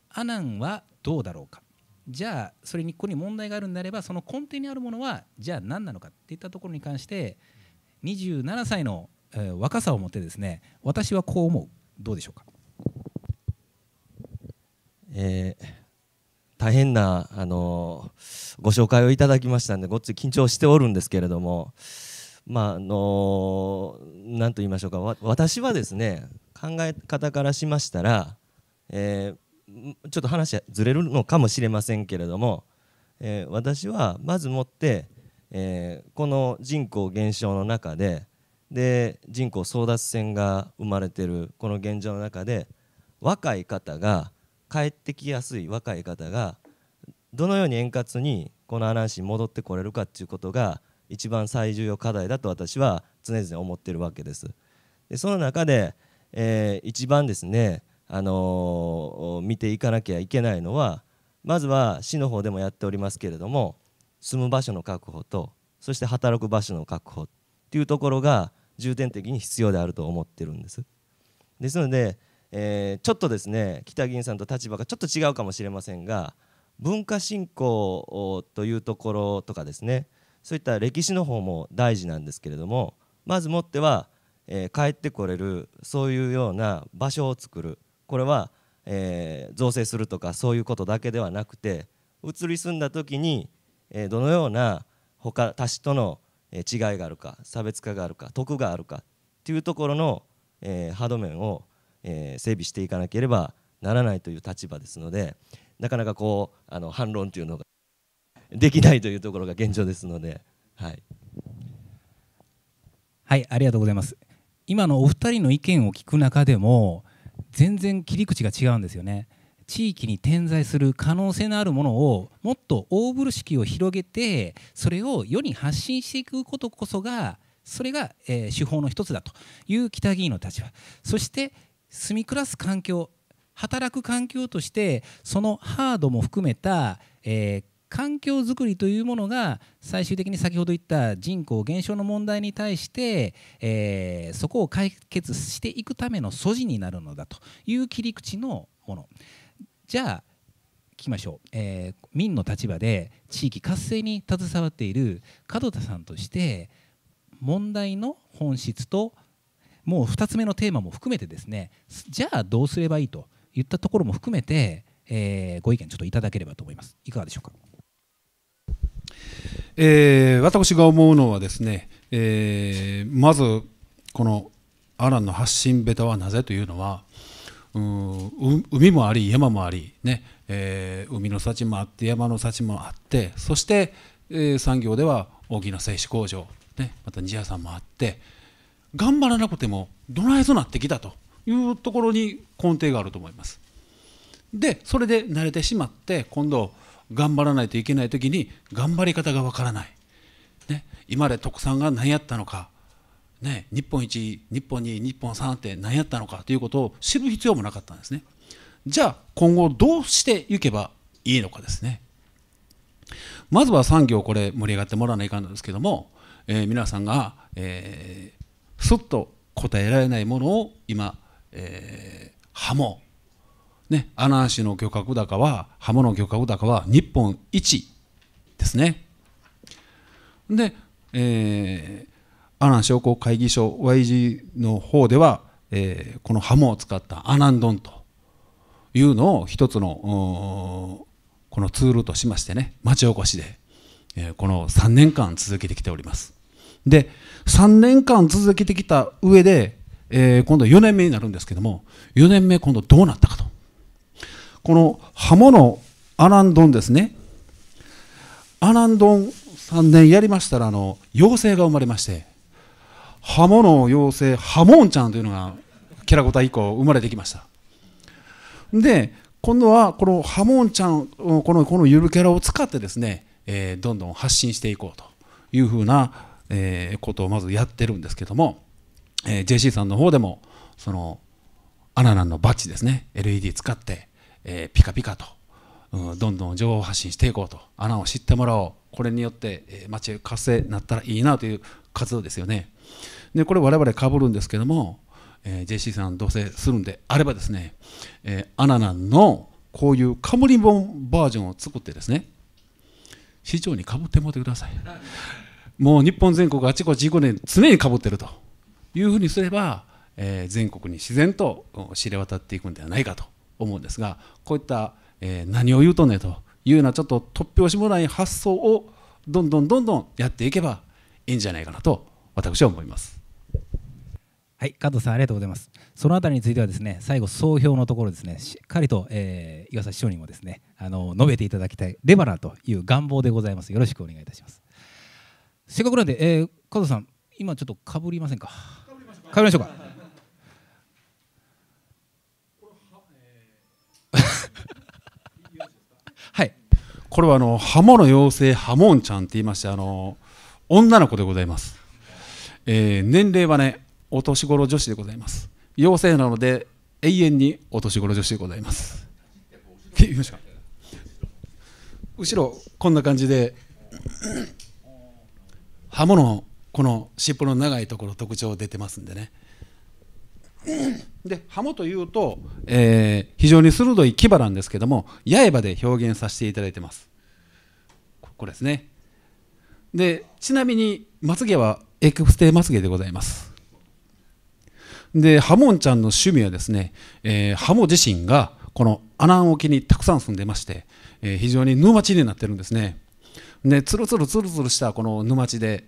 A: アナンはどうだろうかじゃあそれにここに問題があるんであればその根底にあるものはじゃあ何なのかっていったところに関して、うん27歳の、えー、若さをもってですね私はこう思うどうでしょうか、
H: えー、大変な、あのー、ご紹介をいただきましたのでごっつい緊張しておるんですけれどもまああの何、と言いましょうか私はですね考え方からしましたら、えー、ちょっと話ずれるのかもしれませんけれども、えー、私はまずもってえー、この人口減少の中でで人口争奪戦が生まれてるこの現状の中で若い方が帰ってきやすい若い方がどのように円滑にこの阿南市に戻ってこれるかっていうことが一番最重要課題だと私は常々思ってるわけです。でその中で、えー、一番ですね、あのー、見ていかなきゃいけないのはまずは市の方でもやっておりますけれども住む場所の確保とそして働く場所の確保っていうところが重点的に必要であると思ってるんです。ですので、えー、ちょっとですね北銀さんと立場がちょっと違うかもしれませんが文化振興というところとかですねそういった歴史の方も大事なんですけれどもまずもっては、えー、帰ってこれるそういうような場所を作るこれは、えー、造成するとかそういうことだけではなくて移り住んだ時にえどのような他他種との違いがあるか差別化があるか得があるかっていうところの、えハード面を、え整備していかなければならないという立場ですのでなかなかこうあの反論というのができないというところが現状ですので。はい
A: はい、ありがとうございます。今のお二人の意見を聞く中でも全然切り口が違うんですよね。地域に点在する可能性のあるものをもっと大風呂敷を広げてそれを世に発信していくことこそがそれが、えー、手法の一つだという北議員の立場そして住み暮らす環境働く環境としてそのハードも含めた、えー、環境づくりというものが最終的に先ほど言った人口減少の問題に対して、えー、そこを解決していくための素地になるのだという切り口のもの。じゃあ聞きましょう、えー、民の立場で地域活性に携わっている門田さんとして問題の本質ともう2つ目のテーマも含めてですねじゃあどうすればいいといったところも含めて、えー、ご意見ちょっといただければと思いますいかがでしょうか、
F: えー、私が思うのはですね、えー、まずこのアランの発信ベタはなぜというのはうん海もあり山もありね、えー、海の幸もあって山の幸もあってそして、えー、産業では大きな製紙工場、ね、また地屋さんもあって頑張らなくてもどないぞなってきたというところに根底があると思います。でそれで慣れてしまって今度頑張らないといけない時に頑張り方がわからない、ね、今まで特産が何やったのかね、日本一、日本2、日本3って何やったのかということを知る必要もなかったんですね。じゃあ、今後どうしていけばいいのかですね。まずは産業、これ、盛り上がってもらわないかんのですけども、えー、皆さんが、えー、すっと答えられないものを今、えー、ハモ、ね、南市の漁獲高は、ハモの漁獲高は日本一ですね。で、えー、アナン商工会議所 YG の方では、えー、このハモを使ったアナンドンというのを一つのこのツールとしましてね町おこしで、えー、この3年間続けてきておりますで3年間続けてきた上で、えー、今度4年目になるんですけども4年目今度どうなったかとこのハモのアナンドンですねアナンドン3年やりましたらあの妖精が生まれまして刃物妖精ハモンちゃんというのがキャラクタ以降生まれてきましたで今度はこのハモンちゃんこのこのゆるキャラを使ってですね、えー、どんどん発信していこうというふうな、えー、ことをまずやってるんですけども、えー、JC さんの方でもそのアナナンのバッジですね LED 使って、えー、ピカピカと、うん、どんどん情報発信していこうと穴を知ってもらおうこれによって、えー、街活性になったらいいなという活動ですよね。でこれ我々かぶるんですけども、えー、JC さん同棲するんであればですね、えー、アナナンのこういう冠本バージョンを作ってですね市長にかぶってもらってください。もう日本全国あちこち15年常にかぶってるというふうにすれば、えー、全国に自然と知れ渡っていくんではないかと思うんですがこういった、えー、何を言うとねというようなちょっと突拍子もない発想をどんどんどんどんやっていけばいいんじゃないかなと私は思います。
A: はい、加藤さんありがとうございます。そのあたりについてはですね、最後総評のところですね、しっかりと、えー、岩佐市長にもですね、あの述べていただきたいレバナという願望でございます。よろしくお願いいたします。せっかくなんで、えー、加藤さん、今ちょっとかぶりませんか。かぶりましょうか。
F: はい。これはあのハモの妖精ハモンちゃんって言いましてあの女の子でございます、えー、年齢はねお年頃女子でございます妖精なので永遠にお年頃女子でございます 後ろこんな感じで刃物この尻尾の長いところ特徴出てますんでねで刃物というと、えー、非常に鋭い牙なんですけども刃で表現させていただいてますここですねでちなみにまつげはエクステまつげでございますでハモンちゃんの趣味はですね、えー、ハモ自身がこの穴ナ沖にたくさん住んでまして、えー、非常に沼地になってるんですねでつるつるつるつるしたこの沼地で、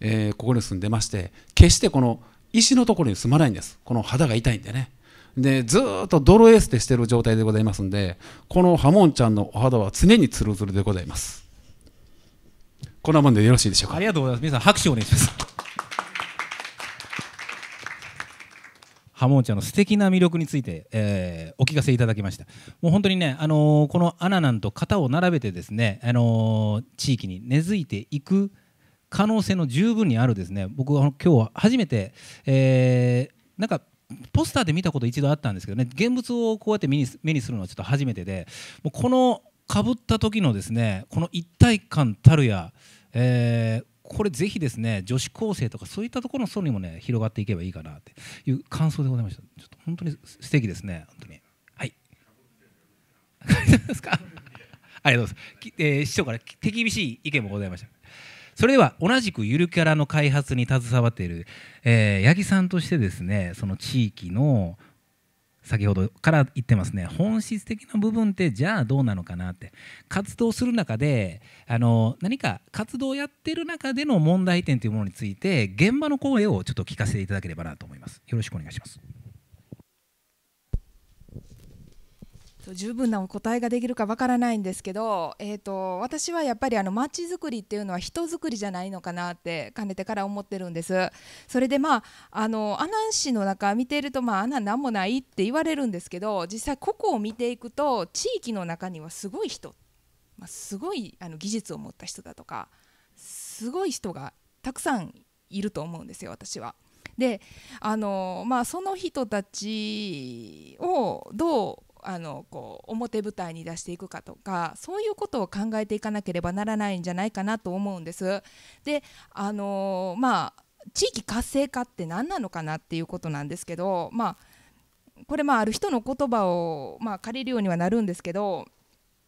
F: えー、ここに住んでまして決してこの石のところに住まないんですこの肌が痛いんでねでずっと泥エステしてる状態でございますんでこのハモンちゃんのお肌は常につるつるでございますこんなもんでよろしいでしょう
A: かありがとうございます皆さん拍手お願いしますハモンちゃんの素敵な魅力について、えー、お聞かせいただきましたもう本当にね、あのー、このアナなんと肩を並べてですね、あのー、地域に根付いていく可能性の十分にあるですね僕は今日は初めて、えー、なんかポスターで見たこと一度あったんですけどね現物をこうやって目に目にするのはちょっと初めてでもうこのかぶった時のですねこの一体感たるやえー、これぜひですね女子高生とかそういったところの層にもね広がっていけばいいかなっていう感想でございましたちょっと本当に素敵ですね本当にはい ありがとうございます、えー、市長から手厳しい意見もございましたそれでは同じくゆるキャラの開発に携わっている、えー、八木さんとしてですねその地域の先ほどから言ってますね本質的な部分ってじゃあどうなのかなって活動する中であの何か活動をやってる中での問題点というものについて現場の声をちょっと聞かせていただければなと思いますよろしくお願いします
G: と十分なお答えができるかわからないんですけど、えーと、私はやっぱりあの街づくりっていうのは人づくりじゃないのかなってかねてから思ってるんですそれでまああの阿南市の中見ていると、まあ、阿南何もないって言われるんですけど実際ここを見ていくと地域の中にはすごい人、まあ、すごいあの技術を持った人だとかすごい人がたくさんいると思うんですよ私は。であのまあ、その人たちをどうあのこう表舞台に出していくかとかそういうことを考えていかなければならないんじゃないかなと思うんです。であのまあ地域活性化って何なのかなっていうことなんですけど、まあ、これまあある人の言葉をまあ借りるようにはなるんですけど、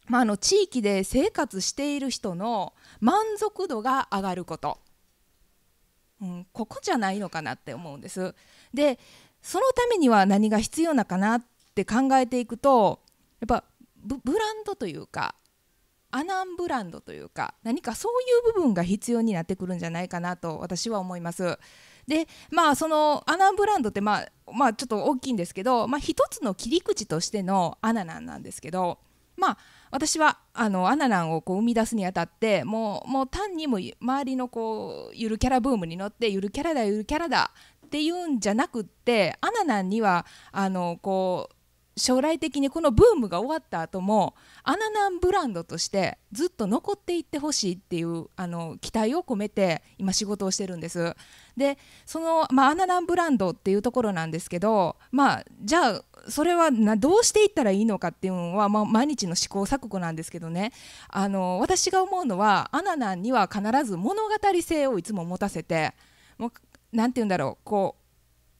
G: まあ、あの地域で生活している人の満足度が上がること、うん、ここじゃないのかなって思うんです。でそのためには何が必要なかなって考えていくとやっぱブランドというかアナンブランドというか何かそういう部分が必要になってくるんじゃないかなと私は思います。でまあそのアナンブランドってまあ、まあ、ちょっと大きいんですけど、まあ、一つの切り口としてのアナナンなんですけどまあ私はあのアナナンをこう生み出すにあたってもうもう単にも周りのこうゆるキャラブームに乗ってゆるキャラだゆるキャラだっていうんじゃなくってアナナンにはあのこう将来的にこのブームが終わった後もアナナンブランドとしてずっと残っていってほしいっていうあの期待を込めて今仕事をしてるんですでその、まあ、アナナンブランドっていうところなんですけど、まあ、じゃあそれはなどうしていったらいいのかっていうのは、まあ、毎日の試行錯誤なんですけどねあの私が思うのはアナナンには必ず物語性をいつも持たせてもうなて言うんだろうこ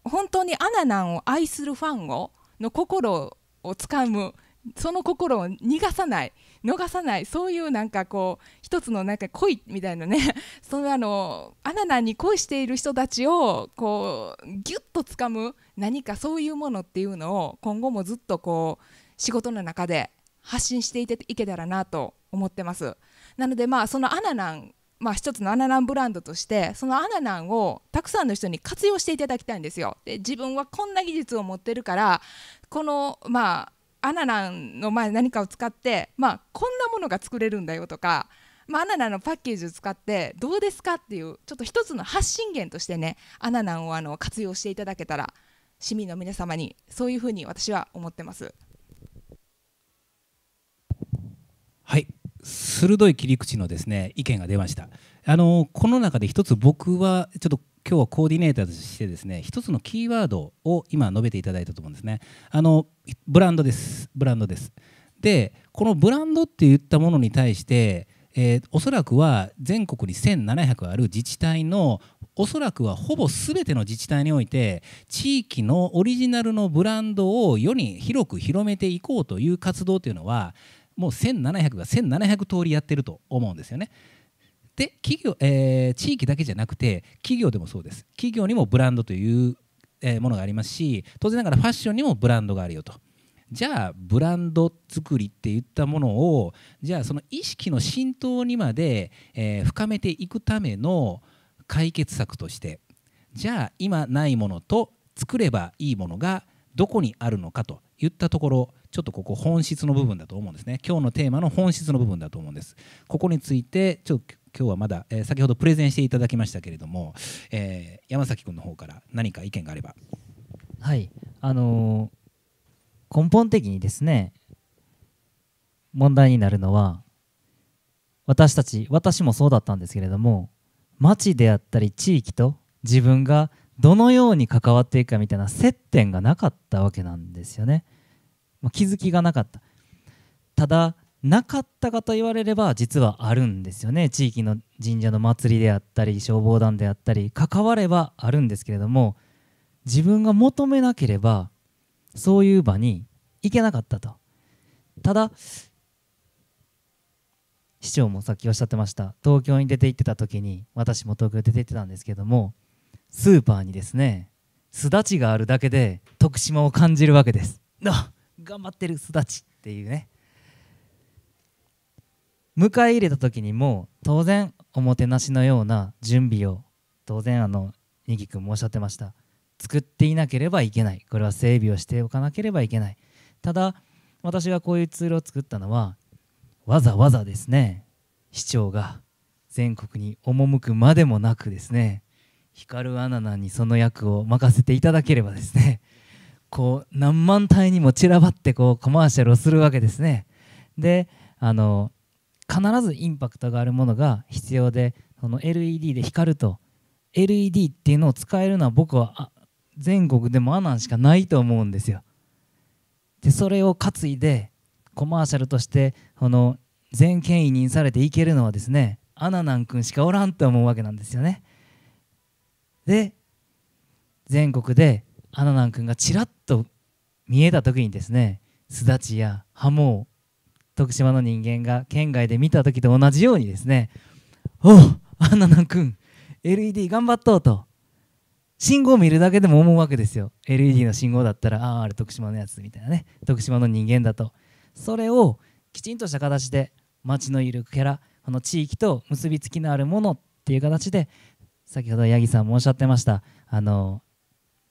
G: う本当にアナナンを愛するファンをの心をつかむその心を逃がさない逃さないそういうなんかこう一つのなんか恋みたいなね そのあのアナナに恋している人たちをこうギュッとつかむ何かそういうものっていうのを今後もずっとこう仕事の中で発信していけたらなと思ってます。なのでまあそのアナナンまあ、一つのアナナンブランドとしてそのアナナンをたくさんの人に活用していただきたいんですよ。で自分はこんな技術を持ってるからこの、まあ、アナナンの何かを使って、まあ、こんなものが作れるんだよとか、まあ、アナナンのパッケージを使ってどうですかっていうちょっと一つの発信源としてねアナナンをあの活用していただけたら市民の皆様にそういうふうに私は思ってます。
A: 鋭い切り口のですね意見が出ましたあのこの中で一つ僕はちょっと今日はコーディネーターとしてですね一つのキーワードを今述べていただいたと思うんですねあのブランドですブランドですでこのブランドって言ったものに対してえー、おそらくは全国に1700ある自治体のおそらくはほぼ全ての自治体において地域のオリジナルのブランドを世に広く広めていこうという活動というのはもう1700が1700通りやってると思うんですよね。で企業、えー、地域だけじゃなくて企業でもそうです企業にもブランドという、えー、ものがありますし当然ながらファッションにもブランドがあるよとじゃあブランド作りっていったものをじゃあその意識の浸透にまで、えー、深めていくための解決策としてじゃあ今ないものと作ればいいものがどこにあるのかといったところちょっとここ本質の部分だと思うんですね今日のテーマの本質の部分だと思うんですここについてちょっと今日はまだ、えー、先ほどプレゼンしていただきましたけれども、えー、山崎君の方から何か意見があればはいあのー、根本的にですね
D: 問題になるのは私たち私もそうだったんですけれども町であったり地域と自分がどのように関わっていくかみたいな接点がなかったわけなんですよね。まあ、気づきがなかったただなかったかと言われれば実はあるんですよね地域の神社の祭りであったり消防団であったり関わればあるんですけれども自分が求めなければそういう場に行けなかったとただ市長もさっきおっしゃってました東京に出て行ってた時に私も東京出て行ってたんですけどもスーパーにですねすだちがあるだけで徳島を感じるわけです。あ頑張ってるすだちっていうね迎え入れた時にも当然おもてなしのような準備を当然あのにぎくんもおっしゃってました作っていなければいけないこれは整備をしておかなければいけないただ私がこういうツールを作ったのはわざわざですね市長が全国に赴くまでもなくですね光るアナナにその役を任せていただければですねこう何万体にも散らばってこうコマーシャルをするわけですね。であの必ずインパクトがあるものが必要でその LED で光ると LED っていうのを使えるのは僕は全国でもアナンしかないと思うんですよ。でそれを担いでコマーシャルとしてこの全権威任されていけるのはですねアナナン君しかおらんと思うわけなんですよね。で全国でアナナン君がちらっ見えた時にですねすだちやハモを徳島の人間が県外で見た時と同じようにですね「おうあなナくん LED 頑張っとう」と信号を見るだけでも思うわけですよ LED の信号だったらあああれ徳島のやつみたいなね徳島の人間だとそれをきちんとした形で町のいるキャラこの地域と結びつきのあるものっていう形で先ほど八木さんもおっしゃってましたあの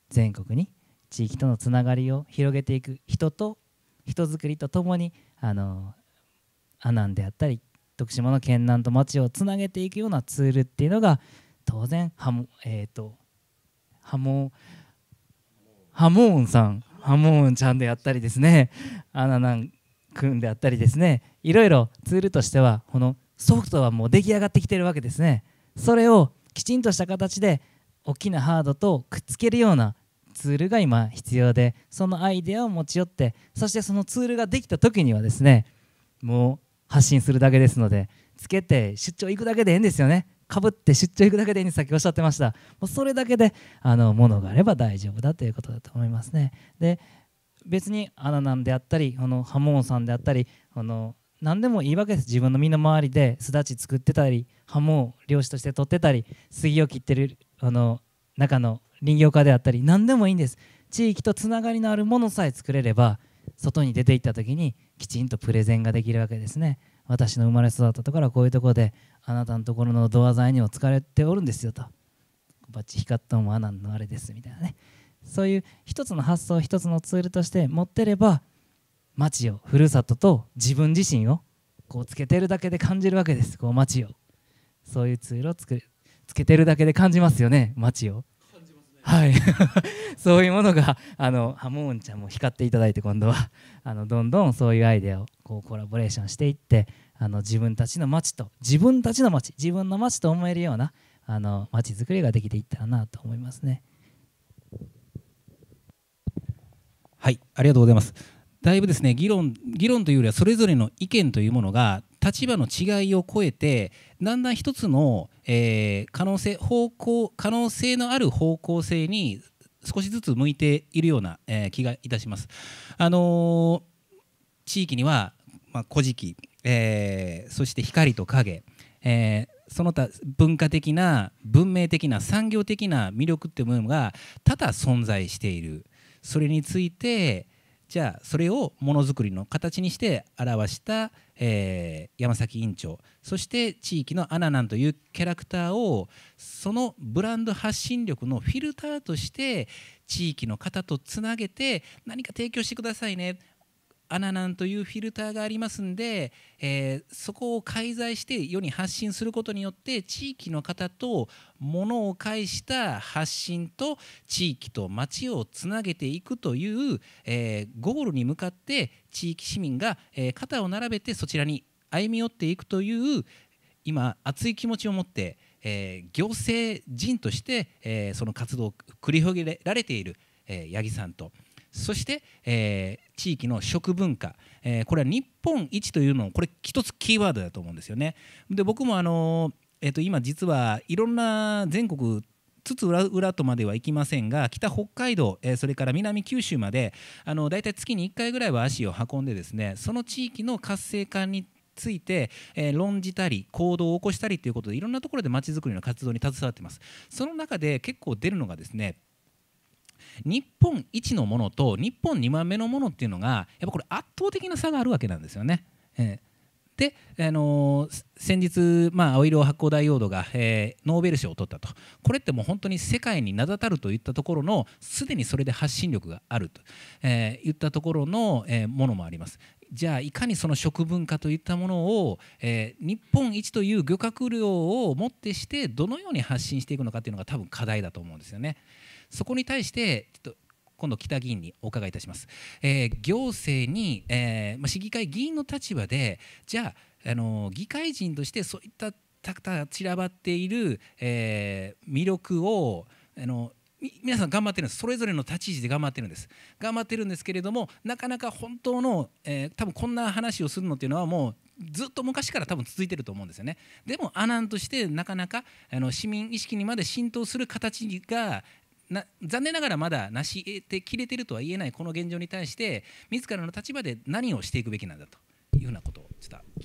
D: 全国に地域とのつながりを広げていく人と人づくりとともにあの阿南であったり徳島の県南と町をつなげていくようなツールっていうのが当然ハモ,、えーと、とハモハモーンさんハモーンちゃんであったりですねアナナン君であったりですねいろいろツールとしてはこのソフトはもう出来上がってきてるわけですねそれをきちんとした形で大きなハードとくっつけるようなツールが今必要でそのアイデアを持ち寄ってそしてそのツールができた時にはですねもう発信するだけですのでつけて出張行くだけでえいんですよねかぶって出張行くだけでいいんさっきおっしゃってましたもうそれだけであの物があれば大丈夫だということだと思いますねで別にアナナンであったりこのハモンさんであったりこの何でもいいわけです自分の身の回りですだち作ってたりハモを漁師として取ってたり杉を切ってるあの中の林業家であったり何でもいいんです地域とつながりのあるものさえ作れれば外に出ていった時にきちんとプレゼンができるわけですね私の生まれ育ったところはこういうところであなたのところのドア材にも使われておるんですよとバッチ光ったのもアナのあれですみたいなねそういう一つの発想一つのツールとして持ってれば町をふるさとと自分自身をこうつけてるだけで感じるわけですこう町をそういうツールをつけてるだけで感じますよね町をはい、そういうものがあのハモーンちゃんも光っていただいて今度はあのどんどんそういうアイデアをこうコラボレーションしていってあの自分たちの街と自分たちの街自分の街と思えるようなあの街づくりができていったらなと思いますね。
A: はいありがとうございます。だいぶですね議論議論というよりはそれぞれの意見というものが立場の違いを超えてだんだん一つのえー、可能性方向可能性のある方向性に少しずつ向いているような、えー、気がいたします。あのー、地域には、まあ、古事記、えー、そして光と影、えその他文化的な文明的な産業的な魅力っていうものが多々存在しているそれについて、じゃあそれをものづくりの形にして表した、えー、山崎院長そして地域のアナナンというキャラクターをそのブランド発信力のフィルターとして地域の方とつなげて何か提供してくださいねアナナンというフィルターがありますんで、えー、そこを介在して世に発信することによって地域の方と物を介した発信と地域と町をつなげていくという、えー、ゴールに向かって地域市民が、えー、肩を並べてそちらに歩み寄っていくという今熱い気持ちを持ってえー、行政人として、えー、その活動を繰り広げられている、えー、八木さんと。そして、えー、地域の食文化、えー、これは日本一というのをこれ一つキーワードだと思うんですよね。で僕も、あのー、えーと、今実はいろんな全国津々浦々まではいきませんが北北海道、えー、それから南九州まであの大体月に1回ぐらいは足を運んでですねその地域の活性化について、えー、論じたり行動を起こしたりということでいろんなところでまちづくりの活動に携わってますその中で結構出るのがですね日本一のものと日本2番目のものっていうのがやっぱこれ圧倒的な差があるわけなんですよね。えーで、あのー、先日、まあ、青色発光ダイオードが、えー、ノーベル賞を取ったとこれってもう本当に世界に名だたるといったところのすでにそれで発信力があると、えー、いったところの、えー、ものもあります。じゃあいかにその食文化といったものを、え日本一という漁獲量をもってしてどのように発信していくのかというのが多分課題だと思うんですよね。そこに対してちょっと今度北議員にお伺いいたします、えー、行政に、えー、まあ、市議会議員の立場でじゃあ、あの議会人としてそういった散らばっている、えー、魅力をあの皆さん頑張ってるんですそれぞれの立ち位置で頑張ってるんです頑張ってるんですけれどもなかなか本当の、えー、多分こんな話をするのっていうのはもうずっと昔から多分続いてると思うんですよねでも阿南としてなかなかあの市民意識にまで浸透する形が、残念ながらまだ成し得て切れてるとは言えないこの現状に対して自らの立場で何をしていくべきなんだというふう
E: なことを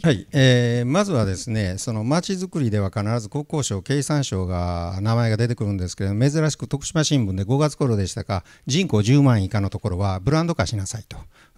E: はい、えー、まずはですねそのちづくりでは必ず国交省経産省が名前が出てくるんですけれども珍しく徳島新聞で5月頃でしたか人口10万以下のところはブランド化しなさい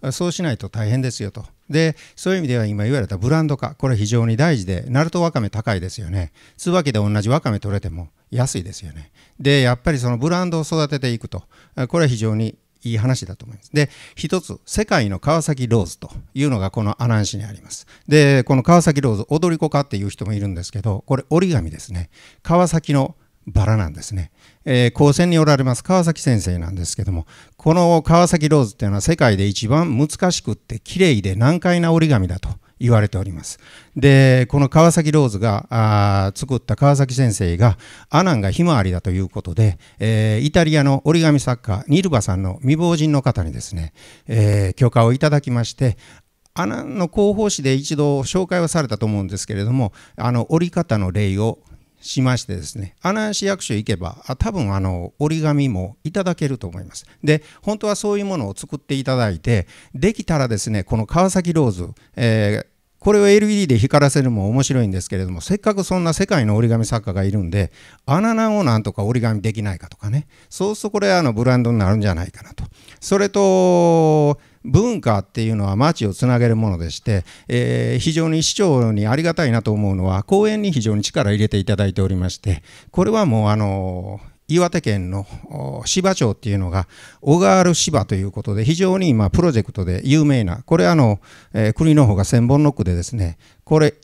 E: とそうしないと大変ですよとでそういう意味では今言われたブランド化これ非常に大事で鳴門わかめ高いですよねつばきで同じわかめ取れても安いですよね。で、やっぱりそのブランドを育てていくと、これは非常にいい話だと思います。で、一つ、世界の川崎ローズというのがこの阿南市にあります。で、この川崎ローズ、踊り子かっていう人もいるんですけど、これ折り紙ですね。川崎のバラなんですね。えー、高専におられます川崎先生なんですけども、この川崎ローズっていうのは世界で一番難しくって綺麗で難解な折り紙だと。言われております。で、この川崎ローズがあ作った川崎先生が、アナンがひまわりだということで、えー、イタリアの折り紙作家、ニルバさんの未亡人の方にですね、えー、許可をいただきまして、アナンの広報誌で一度紹介はされたと思うんですけれども、あの折り方の例をしましてですね、阿南市役所行けば、あ多分あの折り紙もいただけると思います。で、本当はそういうものを作っていただいて、できたらですね、この川崎ローズ、えーこれを LED で光らせるのも面白いんですけれどもせっかくそんな世界の折り紙作家がいるんで穴ナをなんとか折り紙できないかとかねそうするとこれあのブランドになるんじゃないかなとそれと文化っていうのは町をつなげるものでして、えー、非常に市長にありがたいなと思うのは公園に非常に力を入れていただいておりましてこれはもうあのー岩手県の芝町っていうのが小川る芝ということで非常に今プロジェクトで有名なこれあの、え国の方が千本ノックでですねこれ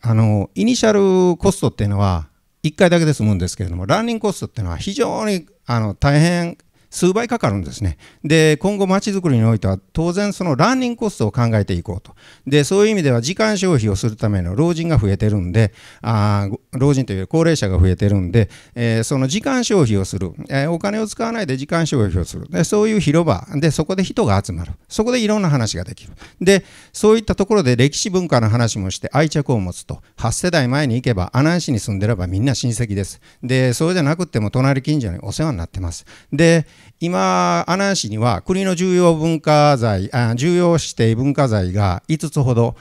E: あのイニシャルコストっていうのは1回だけで済むんですけれどもランニングコストっていうのは非常にあの大変数倍かかるんですね。で、今後、まちづくりにおいては、当然、そのランニングコストを考えていこうと。で、そういう意味では、時間消費をするための老人が増えてるんで、あ老人という高齢者が増えてるんで、えー、その時間消費をする、えー、お金を使わないで時間消費をするで、そういう広場で、そこで人が集まる、そこでいろんな話ができる。で、そういったところで歴史文化の話もして愛着を持つと、8世代前に行けば、阿南市に住んでればみんな親戚です。で、そうじゃなくても隣近所にお世話になってます。で、今、阿南市には国の重要文化財、あ重要指定文化財が5つほど、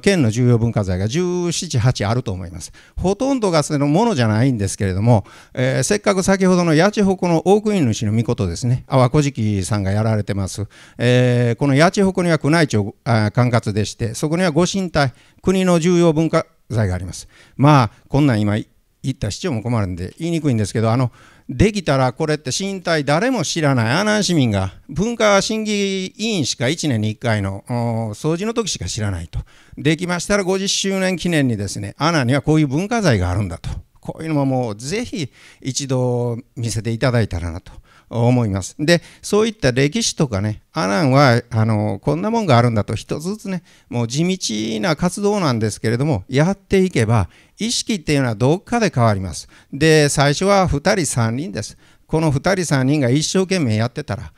E: 県の重要文化財が17、8あると思います。ほとんどがそのものじゃないんですけれども、えー、せっかく先ほどの八千穂の大国主の御事ですね、阿波小敷さんがやられてます。えー、この八千穂には宮内庁管轄でして、そこには御神体、国の重要文化財があります。まあ、こんなん今言った市長も困るんで言いにくいんですけど、あの、できたらこれって身体誰も知らない阿南市民が文化審議委員しか1年に1回の掃除の時しか知らないと。できましたら50周年記念にですね、阿南にはこういう文化財があるんだと。こういうのももうぜひ一度見せていただいたらなと。思います。で、そういった歴史とかね、アナンはあのこんなもんがあるんだと一つずつね、もう地道な活動なんですけれども、やっていけば、意識っていうのはどっかで変わります。で、最初は2人3人です。この2人3人が一生懸命やってたら、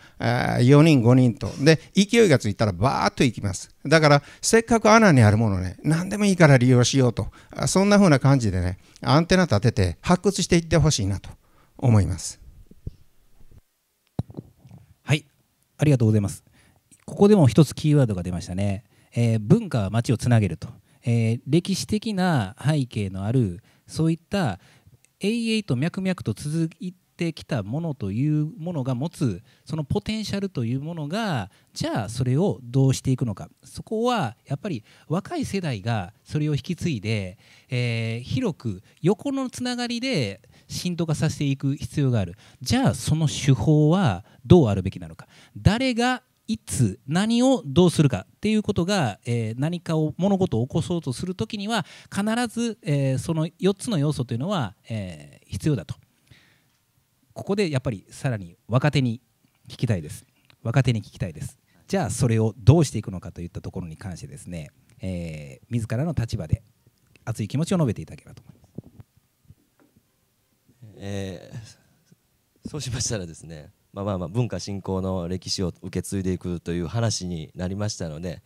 E: 4人5人と。で、勢いがついたらバーッといきます。だから、せっかく穴にあるものね、何でもいいから利用しようと。そんな風な感じでね、アンテナ立てて発掘していってほしいなと思います。
A: ありがとうございます。ここでも一つキーワードが出ましたね。えー、文化は街をつなげると、えー、歴史的な背景のあるそういった永 a と脈々と続いてきたものというものが持つそのポテンシャルというものがじゃあそれをどうしていくのかそこはやっぱり若い世代がそれを引き継いで、えー、広く横のつながりで浸透化させていく必要があるじゃあその手法はどうあるべきなのか誰がいつ何をどうするかっていうことが、えー、何かを物事を起こそうとする時には必ず、えー、その4つの要素というのは、えー、必要だとここでやっぱりさらに若手に聞きたいです若手に聞きたいですじゃあそれをどうしていくのかといったところに関してですね、えー、自らの立場で熱い気持ちを述べていただければと思います。
H: えー、そうしましたらですね、まあ、まあまあ文化振興の歴史を受け継いでいくという話になりましたので、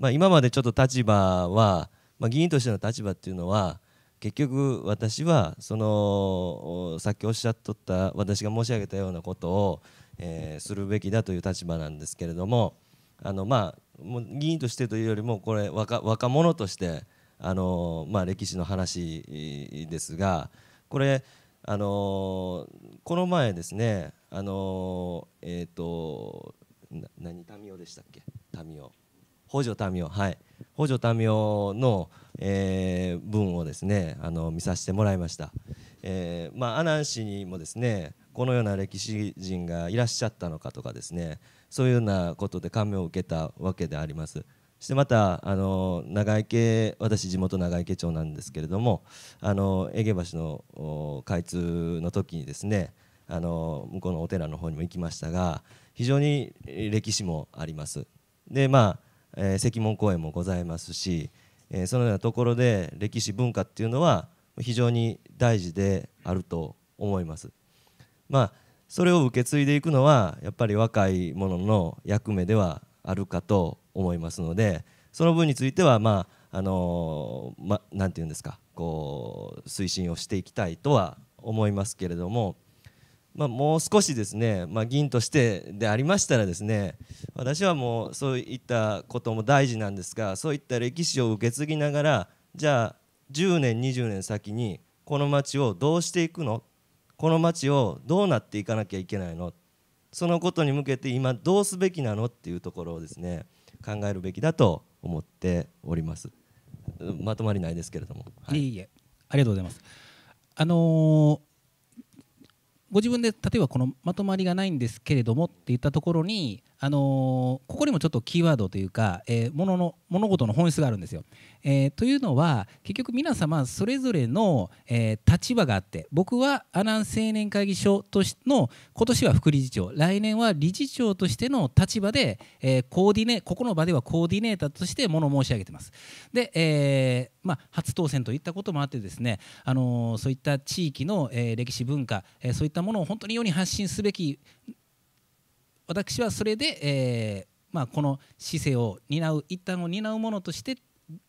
H: まあ、今までちょっと立場は、まあ、議員としての立場っていうのは結局私はそのさっきおっしゃっとった私が申し上げたようなことを、えー、するべきだという立場なんですけれどもあのまあもう議員としてというよりもこれ若若者としてあの、まあ、歴史の話ですがこれあのこの前ですね、あのえっ、ー、と何民生でしたっけ民生補助民生はい補助民生の、えー、文をですねあの見させてもらいました、えー、まあ、阿南市にもですねこのような歴史人がいらっしゃったのかとかですねそういうようなことで感銘を受けたわけであります。そしてまたあの長池私地元長池町なんですけれどもあの江毛橋の開通の時にですねあの向こうのお寺の方にも行きましたが非常に歴史もあります。でまあ、えー、石門公園もございますし、えー、そのようなところで歴史文化っていうのは非常に大事であると思います。まあそれを受け継いでいくのはやっぱり若い者の役目ではあるかと思いますのでその分についてはまああのまなて言うんですかこう推進をしていきたいとは思いますけれども。まあ、もう少しですね、まあ、議員としてでありましたらですね私はもうそういったことも大事なんですがそういった歴史を受け継ぎながらじゃあ10年20年先にこの町をどうしていくのこの町をどうなっていかなきゃいけないのそのことに向けて今どうすべきなのっていうところをですね考えるべきだと思っておりますまとまりないですけれども、はい、いいえありがとうございますあの
A: ーご自分で例えばこのまとまりがないんですけれどもって言ったところにあのー、ここにもちょっとキーワードというか、えー、ものの物事の本質があるんですよ。えー、というのは結局皆様それぞれの、え立場があって僕は阿南青年会議所としの今年は副理事長来年は理事長としての立場で、えコーディネここの場ではコーディネーターとしてもの申し上げてます。で、えまあ、初当選といったこともあってですね、あのそういった地域の、え歴史文化、えそういったものを本当に世に発信すべき私はそれで、えーまあ、この市政を担う一端を担うものとして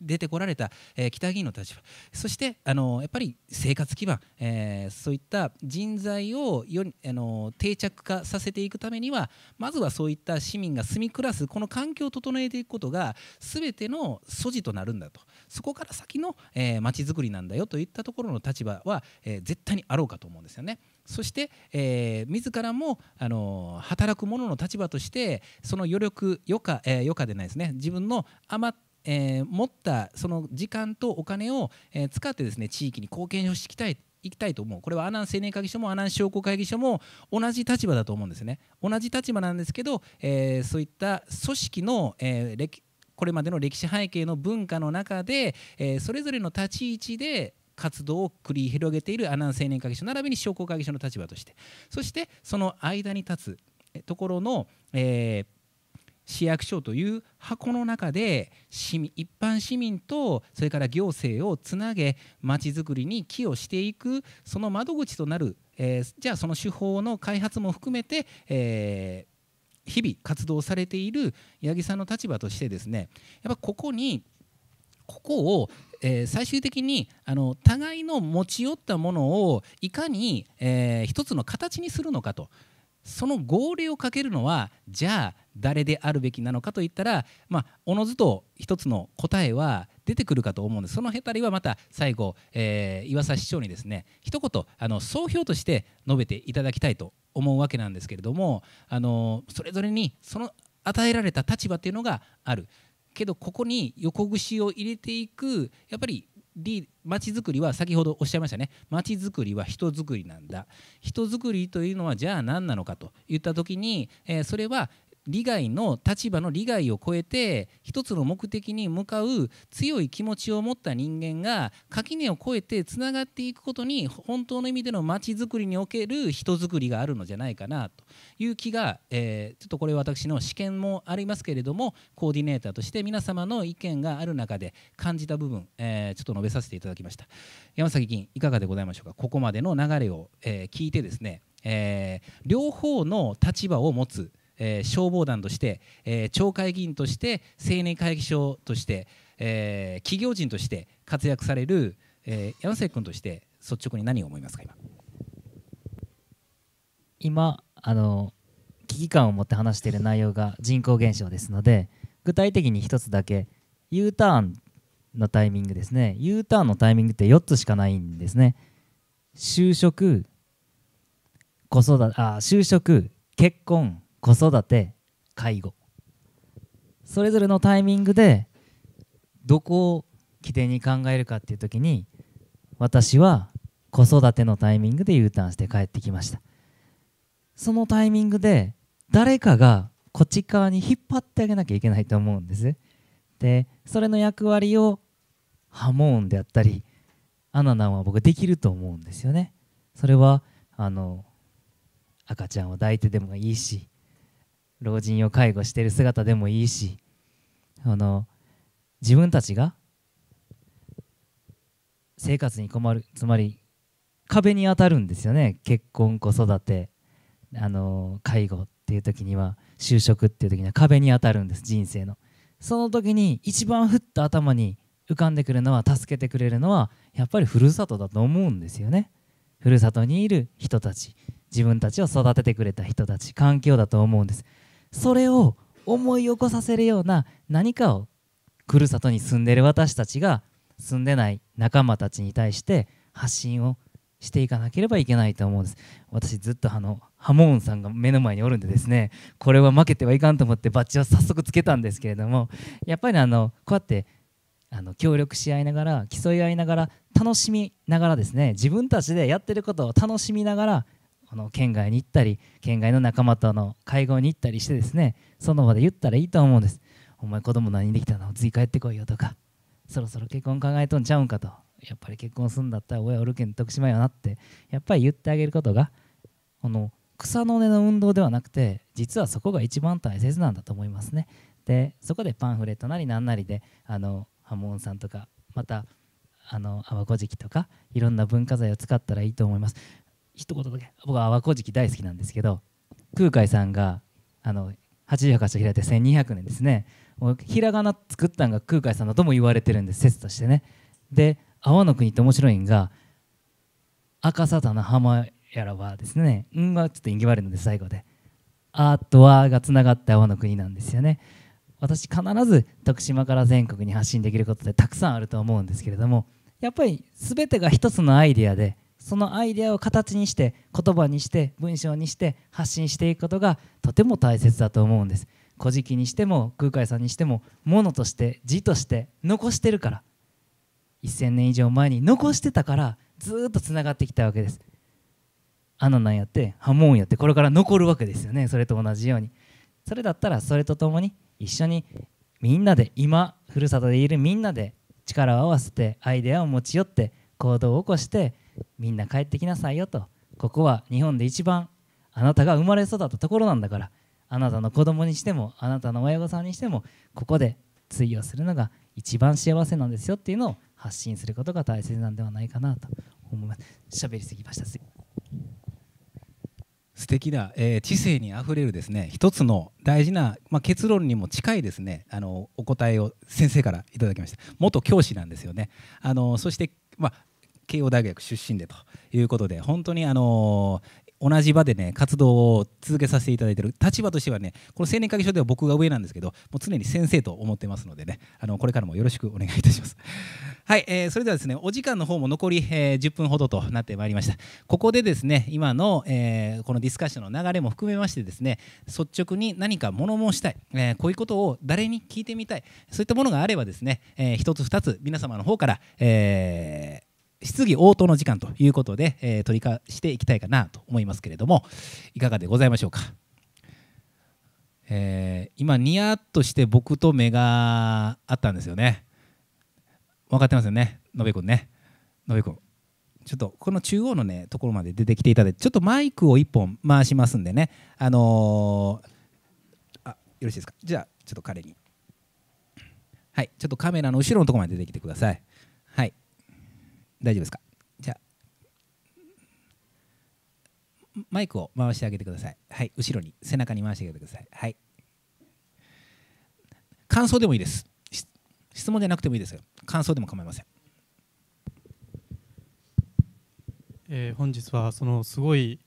A: 出てこられた、えー、北議員の立場そしてあのやっぱり生活基盤、えー、そういった人材をよあの定着化させていくためにはまずはそういった市民が住み暮らすこの環境を整えていくことがすべての素地となるんだとそこから先のまち、えー、づくりなんだよといったところの立場は、えー、絶対にあろうかと思うんですよね。そして、えー、自らもあの働く者の立場としてその余力余暇、えー、余暇でないですね自分の余えー、持ったその時間とお金を、えー、使ってですね地域に貢献をしていきたいいきたいと思うこれは阿南青年会議所も阿南商工会議所も同じ立場だと思うんですね同じ立場なんですけど、えー、そういった組織の、えー、これまでの歴史背景の文化の中で、えー、それぞれの立ち位置で活動を繰り広げている阿南青年会議所並びに商工会議所の立場としてそしてその間に立つところの、えー、市役所という箱の中で市民一般市民とそれから行政をつなげまちづくりに寄与していくその窓口となる、えー、じゃあその手法の開発も含めて、えー、日々活動されている八木さんの立場としてですねやっぱここにここを、えー、最終的にあの互いの持ち寄ったものをいかに、えー、一つの形にするのかとその号令をかけるのはじゃあ誰であるべきなのかといったら、まあ、おのずと一つの答えは出てくるかと思うんですそのへたりはまた最後、えー、岩佐市長にですね一言あの総評として述べていただきたいと思うわけなんですけれどもあのそれぞれにその与えられた立場というのがあるけどここに横串を入れていくやっぱりまちづくりは先ほどおっしゃいましたねまちづくりは人づくりなんだ人づくりというのはじゃあ何なのかといった時に、えー、それは利害の立場の利害を超えて一つの目的に向かう強い気持ちを持った人間が垣根を越えてつながっていくことに本当の意味でのまちづくりにおける人づくりがあるのじゃないかなという気が、えー、ちょっとこれ私の試験もありますけれどもコーディネーターとして皆様の意見がある中で感じた部分、えー、ちょっと述べさせていただきました山崎議員いかがでございましょうかここまでの流れを、えー、聞いてですね、え両方の立場を持つえー、消防団として、えー、町会議員として青年会議所として、えー、企業人として活躍される、えー、山崎君として率直に何を思いますか今
D: 今あの危機感を持って話している内容が人口減少ですので具体的に1つだけ U ターンのタイミングですね U ターンのタイミングって4つしかないんですね就職子育てあ就職結婚子育て介護それぞれのタイミングでどこを起点に考えるかっていう時に私は子育てのタイミングで U ターンして帰ってきましたそのタイミングで誰かがこっち側に引っ張ってあげなきゃいけないと思うんですでそれの役割をハモーンであったりアナナンは僕できると思うんですよねそれはあの赤ちゃんを抱いてでもいいし老人を介護してる姿でもいいしあの自分たちが生活に困るつまり壁に当たるんですよね結婚子育てあの介護っていう時には就職っていう時には壁に当たるんです人生のその時に一番ふっと頭に浮かんでくるのは助けてくれるのはやっぱりふるさとだと思うんですよねふるさとにいる人たち自分たちを育ててくれた人たち環境だと思うんですそれを思い起こさせるような何かをふるさとに住んでる私たちが住んでない仲間たちに対して発信をしていかなければいけないと思うんです私ずっとあのハモーンさんが目の前におるんでですね これは負けてはいかんと思ってバッジを早速つけたんですけれどもやっぱりあのこうやってあの協力し合いながら競い合いながら楽しみながらですね自分たちでやってることを楽しみながらあの県外に行ったり県外の仲間との会合に行ったりしてですねその場で言ったらいいと思うんですお前子供何できたの次帰ってこいよとかそろそろ結婚考えとんちゃうんかとやっぱり結婚するんだったら親おるけん徳島よなってやっぱり言ってあげることがこの草の根の運動ではなくて実はそこが一番大切なんだと思いますねでそこでパンフレットなりなんなりであのハモさんとかまたあの阿波小敷とかいろんな文化財を使ったらいいと思います一言だけ僕は「和光寺大好きなんですけど空海さんがあの88所開いて1200年ですねひらがな作ったんが空海さんだとも言われてるんです説としてねで「阿波の国」って面白いんが「赤沙汰な浜やらば」ですね「ん」はちょっと縁起悪いので最後で「あ」と「は」がつながって阿波の国なんですよね私必ず徳島から全国に発信できることってたくさんあると思うんですけれどもやっぱり全てが一つのアイデアでそのアイデアを形にして言葉にして文章にして発信していくことがとても大切だと思うんです「古事記」にしても空海さんにしてもものとして字として残してるから1,000年以上前に残してたからずっとつながってきたわけですアナなんやって波紋やってこれから残るわけですよねそれと同じようにそれだったらそれとともに一緒にみんなで今ふるさとでいるみんなで力を合わせてアイデアを持ち寄って行動を起こしてみんな帰ってきなさいよとここは日本で一番あなたが生まれ育ったところなんだからあなたの子供にしてもあなたの親御さんにしてもここで追用するのが一番幸せなんですよっていうのを発信することが大切なんではないかなと思います。喋りすぎました
A: 素敵な、えー、知性にあふれるですね一つの大事な、まあ、結論にも近いですねあのお答えを先生からいただきました元教師なんですよねあのそして、まあ、慶応大学出身でということで本当にあの同じ場でね活動を続けさせていただいてる立場としてはねこの青年会議所では僕が上なんですけどもう常に先生と思ってますのでねあのこれからもよろしくお願いいたします はい、えー、それではですねお時間の方も残り、えー、10分ほどとなってまいりましたここでですね今の、えー、このディスカッションの流れも含めましてですね率直に何か物申したい、えー、こういうことを誰に聞いてみたいそういったものがあればですね、えー、1つ2つ皆様の方から、えー質疑応答の時間ということで、えー、取りかしていきたいかなと思いますけれどもいかがでございましょうか、えー、今ニヤッとして僕と目があったんですよね分かってますよねのべくんねのべくんちょっとこの中央のねところまで出てきていただいてちょっとマイクを1本回しますんでねあのー、あよろしいですかじゃあちょっと彼にはいちょっとカメラの後ろのところまで出てきてくださいはい大丈夫ですかじゃあマイクを回してあげてくださいはい後ろに背中に回してあげてくださいはい感想でもいいです質問じゃなくてもいいですよ感想でも構いませんえー、本日
I: はそのすごい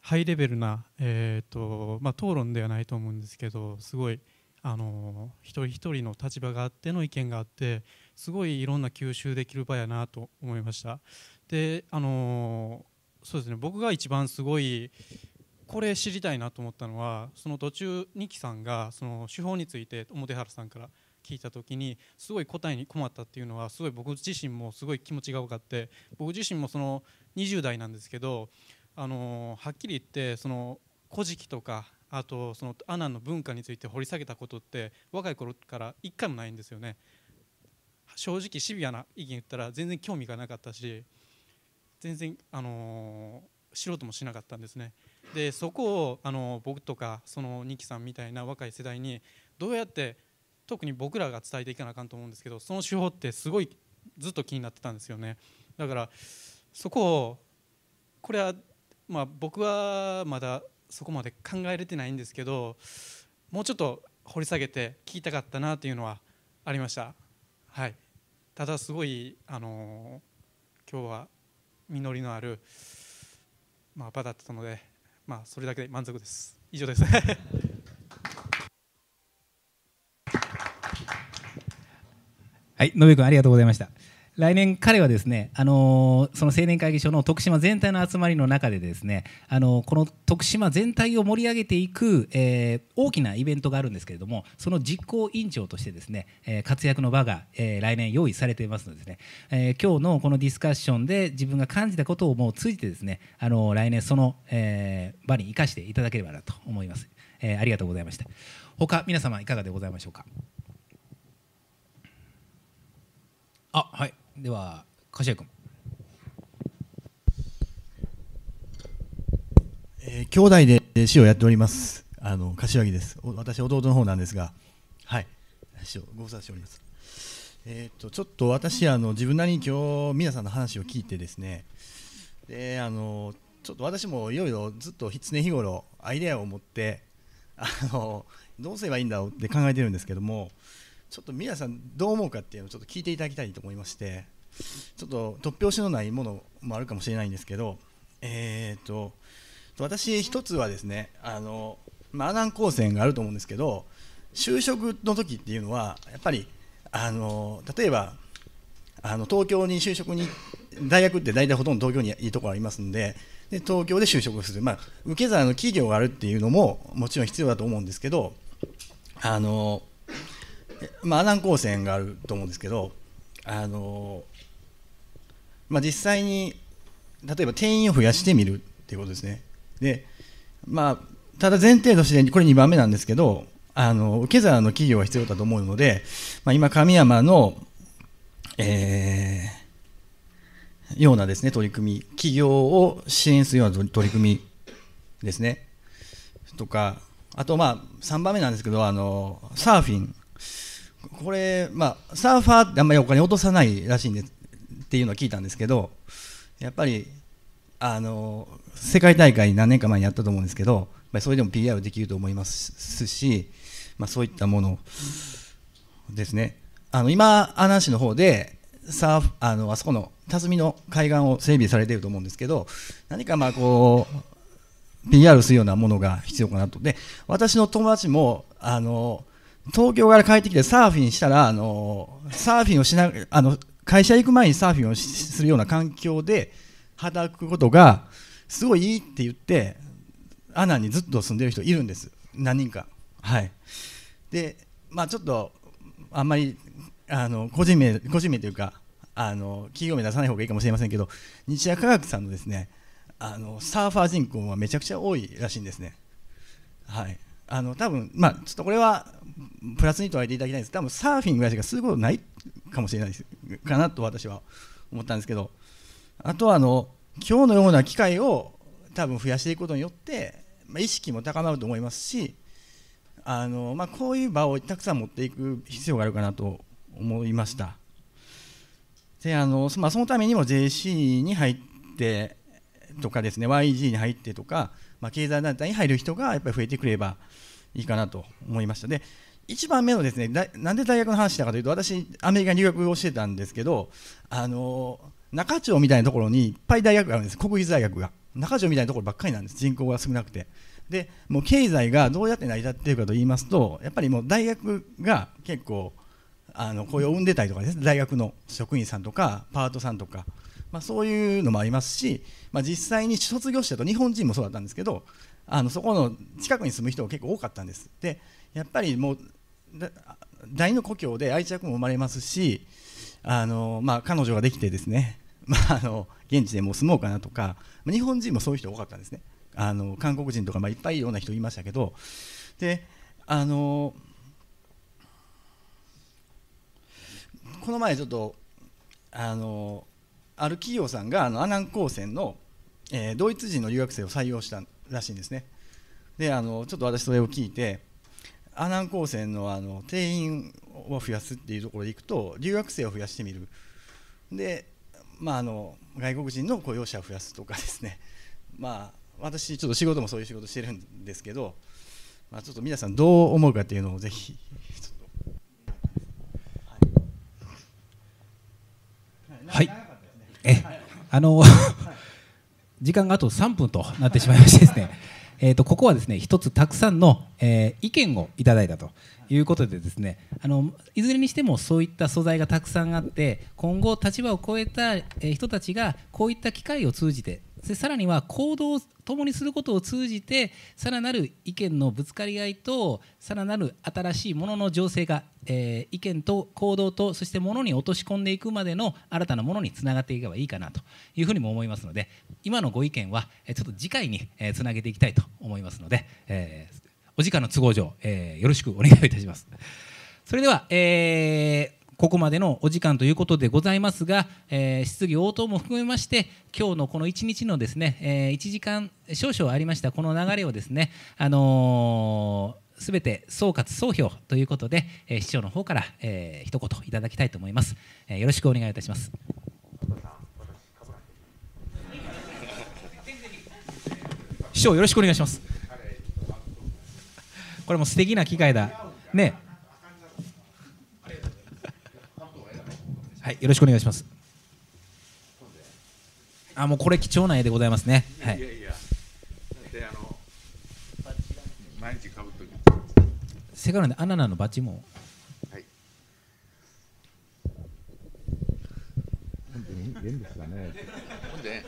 I: ハイレベルな、えーとまあ、討論ではないと思うんですけどすごいあの一人一人の立場があっての意見があってすごいいろんな吸収できる場やなと思いましたであのそうですね僕が一番すごいこれ知りたいなと思ったのはその途中二木さんがその手法について表原さんから聞いた時にすごい答えに困ったっていうのはすごい僕自身もすごい気持ちが分かって僕自身もその20代なんですけどあのはっきり言ってその古事記とかあとそのアナの文化について掘り下げたことって若い頃から一回もないんですよね。正直シビアな意見言ったら全然興味がなかったし全然、あのー、知ろうともしなかったんですねでそこを、あのー、僕とかその二木さんみたいな若い世代にどうやって特に僕らが伝えていかなあかんと思うんですけどその手法ってすごいずっと気になってたんですよねだからそこをこれは、まあ、僕はまだそこまで考えれてないんですけどもうちょっと掘り下げて聞きたかったなというのはありました。はい、ただすごい、あの今日は実りのある、まあ、場だったので、まあ、それだけで満足です。以上ですは
A: い、のべくありがとうございました。来年彼はですね、あのー、その青年会議所の徳島全体の集まりの中でですね、あのー、この徳島全体を盛り上げていく、えー、大きなイベントがあるんですけれどもその実行委員長としてですね、えー、活躍の場が、えー、来年用意されていますのでですね、えー、今日のこのディスカッションで自分が感じたことをもう通じてですね、あのー、来年その、えー、場に生かしていただければなと思います、えー、ありがとうございました他皆様いかがでございましょうかあはいでは柏君、
B: えー、兄弟で師をやっておりますあの柏木です私弟の方なんですがはいご無沙汰しておりますえーと、とちょっと私あの自分なりに今日皆さんの話を聞いてですねであのちょっと私もいろいろずっと常日頃アイデアを持ってあのどうすればいいんだろうって考えてるんですけどもちょっと皆さんどう思うかっていうのをちょっと聞いていただきたいと思いましてちょっと突拍子のないものもあるかもしれないんですけどえっ、ー、と私一つはですねあの、ま阿南高専があると思うんですけど就職の時っていうのはやっぱりあの例えばあの東京に就職に大学って大体ほとんど東京にいいところありますんでで東京で就職する、まあ、受け皿の企業があるっていうのももちろん必要だと思うんですけどあのまあ、阿南高専があると思うんですけどあの、まあ、実際に例えば定員を増やしてみるっていうことですねで、まあ、ただ前提としてこれ2番目なんですけどあの受け皿の企業が必要だと思うので、まあ、今神山の、えー、ようなですね取り組み企業を支援するような取り組みですねとかあとまあ3番目なんですけどあのサーフィンこれ、まあ、サーファーってあんまりお金落とさないらしいんでっていうのは聞いたんですけどやっぱりあの世界大会何年か前にやったと思うんですけどそれでも PR できると思いますし、まあ、そういったものですねあの今、阿南市の方でサーフあのあそこの辰巳の海岸を整備されていると思うんですけど何かまあこう PR するようなものが必要かなとで私の友達もあの東京から帰ってきてサーフィンしたら、あのサーフィンをしなあの会社行く前にサーフィンをするような環境で働くことがすごいいいって言ってアナにずっと住んでる人いるんです何人かはいでまあちょっとあんまりあの個人名個人名というかあの企業名出さない方がいいかもしれませんけど日夜科学さんのですねあのサーファー人口はめちゃくちゃ多いらしいんですねはいあの多分まあちょっとこれはプラスにとえていただきたいんです多分サーフィンぐらいしかすることないかもしれないですかなと私は思ったんですけどあとはあの今日のような機会を多分増やしていくことによって、まあ、意識も高まると思いますしあの、まあ、こういう場をたくさん持っていく必要があるかなと思いましたであの、まあ、そのためにも JC に入ってとかですね YG に入ってとか、まあ、経済団体に入る人がやっぱり増えてくればいいかなと思いましたで1番目のですねなんで大学の話したかというと私アメリカに留学をしてたんですけどあの中町みたいなところにいっぱい大学があるんです国立大学が中町みたいなところばっかりなんです人口が少なくてでもう経済がどうやって成り立っているかと言いますとやっぱりもう大学が結構あの雇用を生んでたりとかです、ね、大学の職員さんとかパートさんとか、まあ、そういうのもありますし、まあ、実際に卒業したと日本人もそうだったんですけどあのそこの近くに住む人が結構多かったんですでやっぱりもう第の故郷で愛着も生まれますしあの、まあ、彼女ができてですね、まあ、あの現地でもう住もうかなとか日本人もそういう人多かったんですねあの韓国人とか、まあ、いっぱいいろんな人いましたけどであのこの前ちょっとあのある企業さんがあの阿南高専の、えー、ドイツ人の留学生を採用したらしいんですねであのちょっと私それを聞いて阿南高専のあの定員を増やすっていうところでいくと留学生を増やしてみるで、まあ、あの外国人の雇用者を増やすとかですね、まあ、私ちょっと仕事もそういう仕事してるんですけど、まあ、ちょっと皆さんどう思うかっていうのをぜひ
A: はい、え、あの、時間があと3分となってしまいましてですね えとここはですね一つたくさんの、えー、意見をいただいたということでですねあのいずれにしてもそういった素材がたくさんあって今後立場を超えた人たちがこういった機会を通じてでさらには行動を共にすることを通じてさらなる意見のぶつかり合いとさらなる新しいものの情勢が、えー、意見と行動とそしてものに落とし込んでいくまでの新たなものにつながっていけばいいかなというふうにも思いますので今のご意見はちょっと次回につなげていきたいと思いますので、えー、お時間の都合上、えー、よろしくお願いいたします。それでは、えーここまでのお時間ということでございますが、えー、質疑応答も含めまして今日のこの1日のですね、えー、1時間少々ありましたこの流れをですね、あのーすべて総括総評ということで、えー、市長の方から、えー、一言いただきたいと思います、えー、よろしくお願いいたします市長よろしくお願いしますこれも素敵な機会だねはい、よろしくお願いします。あ、もうこれ貴重な絵でございますね。
C: はい。いやいや。で、あの。毎日かっとく。
A: せからで、アナナのバチも。
C: はい。本当にいですかね。ほんで。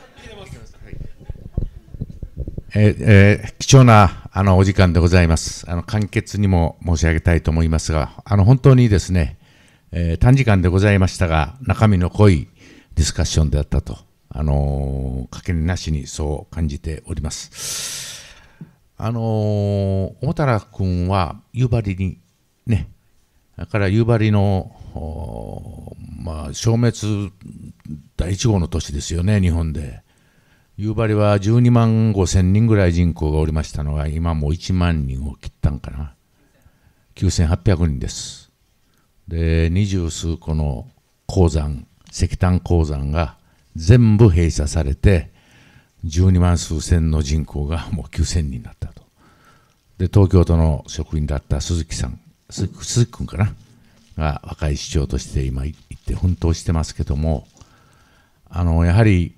C: えー、えー、貴重なあのお時間でございますあの簡潔にも申し上げたいと思いますがあの本当にですねえー、短時間でございましたが、中身の濃いディスカッションであったと、あのー、かけねなしにそう感じております。あのー、小田原君は夕張にね、だから夕張の、まあ、消滅第1号の都市ですよね、日本で。夕張は12万5千人ぐらい人口がおりましたのが、今もう1万人を切ったんかな。9800人です。で二十数個の鉱山石炭鉱山が全部閉鎖されて12万数千の人口がもう9000人だったとで東京都の職員だった鈴木さん鈴木君かなが若い市長として今行って奮闘してますけどもあのやはり、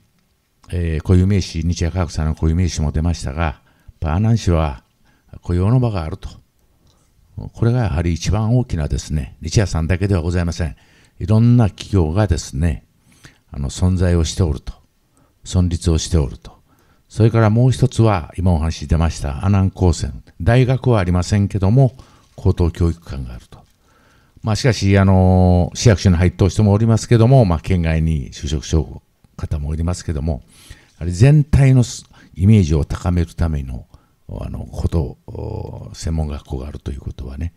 C: えー、固有名詞日夜科学さんの固有名詞も出ましたが阿南市は雇用の場があると。これがやはり一番大きなですね、日夜さんだけではございません。いろんな企業がですね、あの存在をしておると、存立をしておると。それからもう一つは、今お話出ました阿南高専。大学はありませんけども、高等教育館があると。まあ、しかし、あの、市役所に入っし人もおりますけども、まあ、県外に就職しよう方もおりますけども、あれ全体のイメージを高めるためのあのことを専門学校があるということはね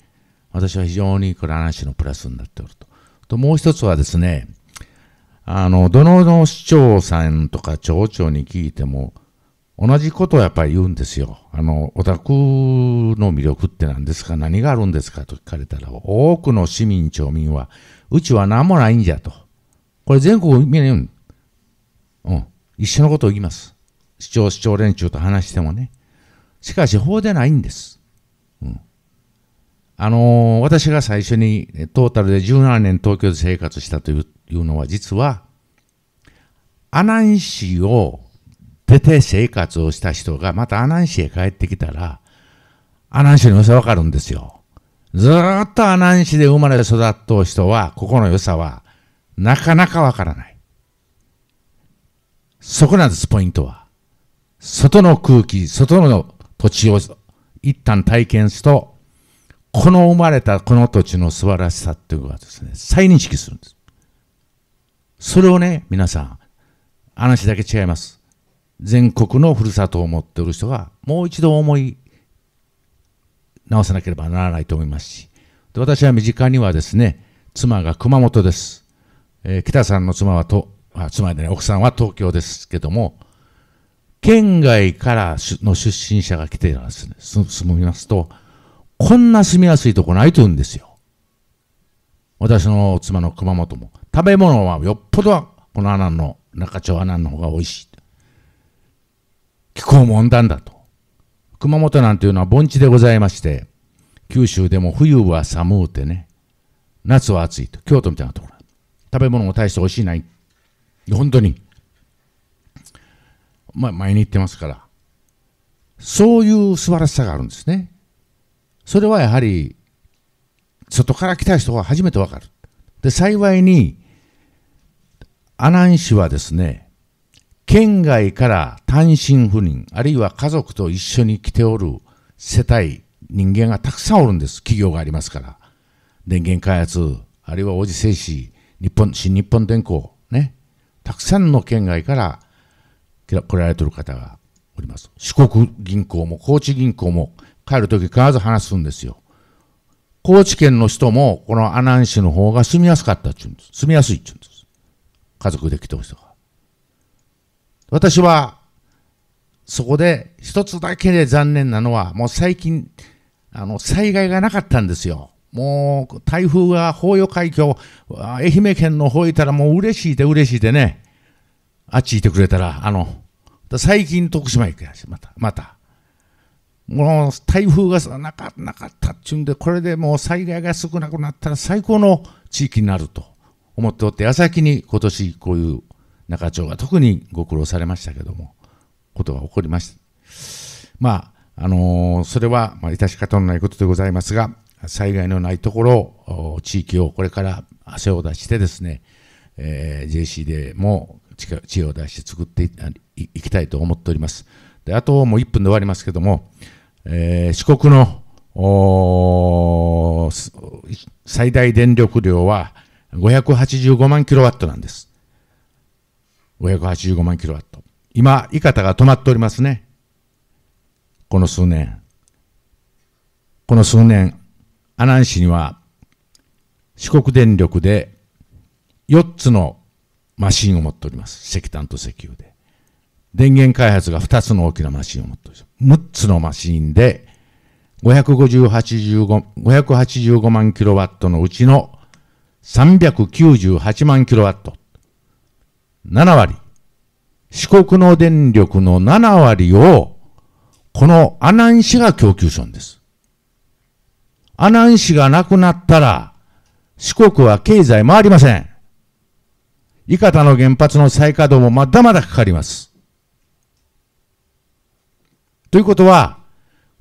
C: 私は非常にこれ話のプラスになっておると。ともう一つはですねあのどの市長さんとか町長に聞いても同じことをやっぱり言うんですよ。あの、お宅の魅力って何ですか何があるんですかと聞かれたら、多くの市民、町民は、うちは何もないんじゃと。これ全国見るように、うん、一緒のことを言います。市長、市長連中と話してもね。しかし法でないんです。うん、あのー、私が最初にトータルで17年東京で生活したというのは実は、阿南市を出て生活をした人がまた阿南市へ帰ってきたら、阿南市の良さわかるんですよ。ずっと阿南市で生まれ育った人は、ここの良さはなかなかわからない。そこなんです、ポイントは。外の空気、外の土地を一旦体験すると、この生まれたこの土地の素晴らしさっていうのはですね、再認識するんです。それをね、皆さん、話だけ違います。全国のふるさとを持っている人が、もう一度思い直さなければならないと思いますし、で私は身近にはですね、妻が熊本です。えー、北さんの妻はと、あ妻でね、奥さんは東京ですけども、県外からの出身者が来てですね、住みますと、こんな住みやすいとこないと言うんですよ。私の妻の熊本も。食べ物はよっぽどこの穴の、中町穴の方が美味しい。気候も温暖だと。熊本なんていうのは盆地でございまして、九州でも冬は寒うてね、夏は暑いと。京都みたいなところ。食べ物も大して美味しいない。本当に。まあ、前に言ってますから、そういう素晴らしさがあるんですね。それはやはり、外から来た人が初めてわかる。で、幸いに、阿南市はですね、県外から単身赴任、あるいは家族と一緒に来ておる世帯、人間がたくさんおるんです。企業がありますから。電源開発、あるいは王子製紙、日本、新日本電工、ね。たくさんの県外から来られてる方がおります。四国銀行も高知銀行も帰るとき必ず話すんですよ。高知県の人もこの阿南市の方が住みやすかったっちゅうんです。住みやすいっちゅうんです。家族で来ていとか。私はそこで一つだけで残念なのはもう最近あの災害がなかったんですよ。もう台風が豊予海峡、愛媛県の方行ったらもう嬉しいで嬉しいでね。あっち行ってくれたら、あの、最近徳島行くやし、また、また。もう台風がなかなかったっちゅうんで、これでもう災害が少なくなったら最高の地域になると思っておって、矢先に今年こういう中町が特にご苦労されましたけども、ことが起こりました。まあ、あのー、それは、まあ、致し方のないことでございますが、災害のないところ地域をこれから汗を出してですね、えー、JC でも知恵を出して作っていきたいと思っております。であともう1分で終わりますけども、えー、四国の最大電力量は585万キロワットなんです。585万キロワット。今、いかたが止まっておりますね。この数年。この数年、阿南市には四国電力で4つのマシンを持っております。石炭と石油で。電源開発が2つの大きなマシンを持っております。6つのマシンで585、8 5万キロワットのうちの398万キロワット。7割。四国の電力の7割を、この阿南市が供給するんです。阿南市がなくなったら、四国は経済回りません。伊方の原発の再稼働もまだまだかかります。ということは、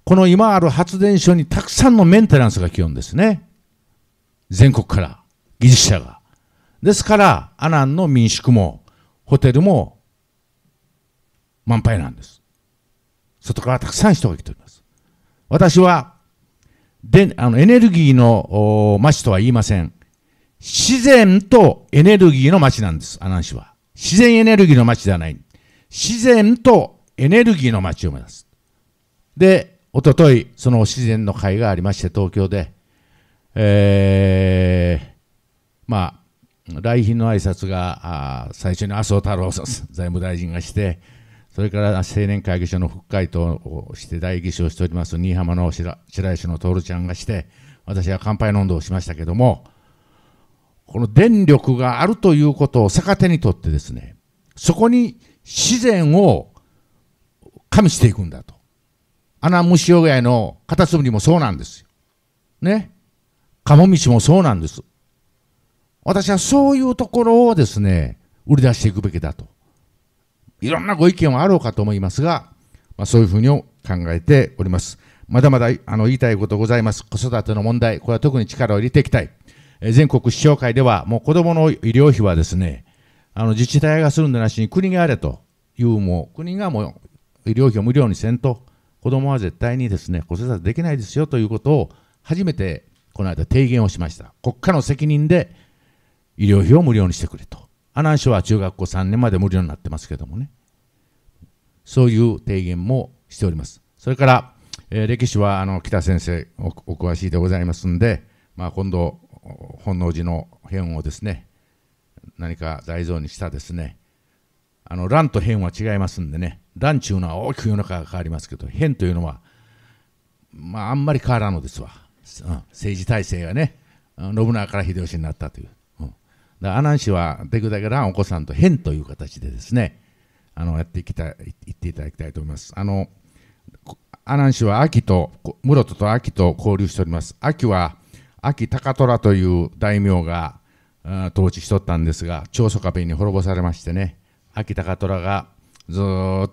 C: この今ある発電所にたくさんのメンテナンスが基本ですね。全国から、技術者が。ですから、アナンの民宿も、ホテルも、満杯なんです。外からたくさん人が来ております。私は、であのエネルギーの町とは言いません。自然とエネルギーの街なんです、阿南市は。自然エネルギーの街ではない。自然とエネルギーの街を目指す。で、おととい、その自然の会がありまして、東京で、えー、まあ、来賓の挨拶が、あ最初に麻生太郎さん 財務大臣がして、それから青年会議所の副会長をして代議士をしております、新居浜の白白石の徹ちゃんがして、私は乾杯の運動をしましたけども、この電力があるということを逆手にとってですね、そこに自然を加味していくんだと。穴虫ムシいのカタツムリもそうなんですよ。ね。カモミシもそうなんです。私はそういうところをですね、売り出していくべきだと。いろんなご意見はあろうかと思いますが、まあ、そういうふうに考えております。まだまだあの言いたいことございます。子育ての問題、これは特に力を入れていきたい。全国市長会では、もう子どもの医療費はですね、あの自治体がするんでなしに国があれという、もう国がもう医療費を無料にせんと、子どもは絶対にですね、子育てできないですよということを、初めてこの間提言をしました。国家の責任で医療費を無料にしてくれと。阿南省は中学校3年まで無料になってますけどもね。そういう提言もしております。それから、えー、歴史はあの北先生お詳しいでございますんで、まあ、今度本能寺の変をですね何か大蔵にしたですねあの乱と変は違いますんでね乱中うのは大きく世の中が変わりますけど変というのはまああんまり変わらんのですわ、うん、政治体制がね信長から秀吉になったという、うん、だ阿南氏はできるだけ乱お子さんと変という形でですねあのやっていきたい言っていただきたいと思いますあの阿南氏は秋と室戸と秋と交流しております秋は秋高虎という大名が統治しとったんですが長宗我部に滅ぼされましてね秋高虎がずっ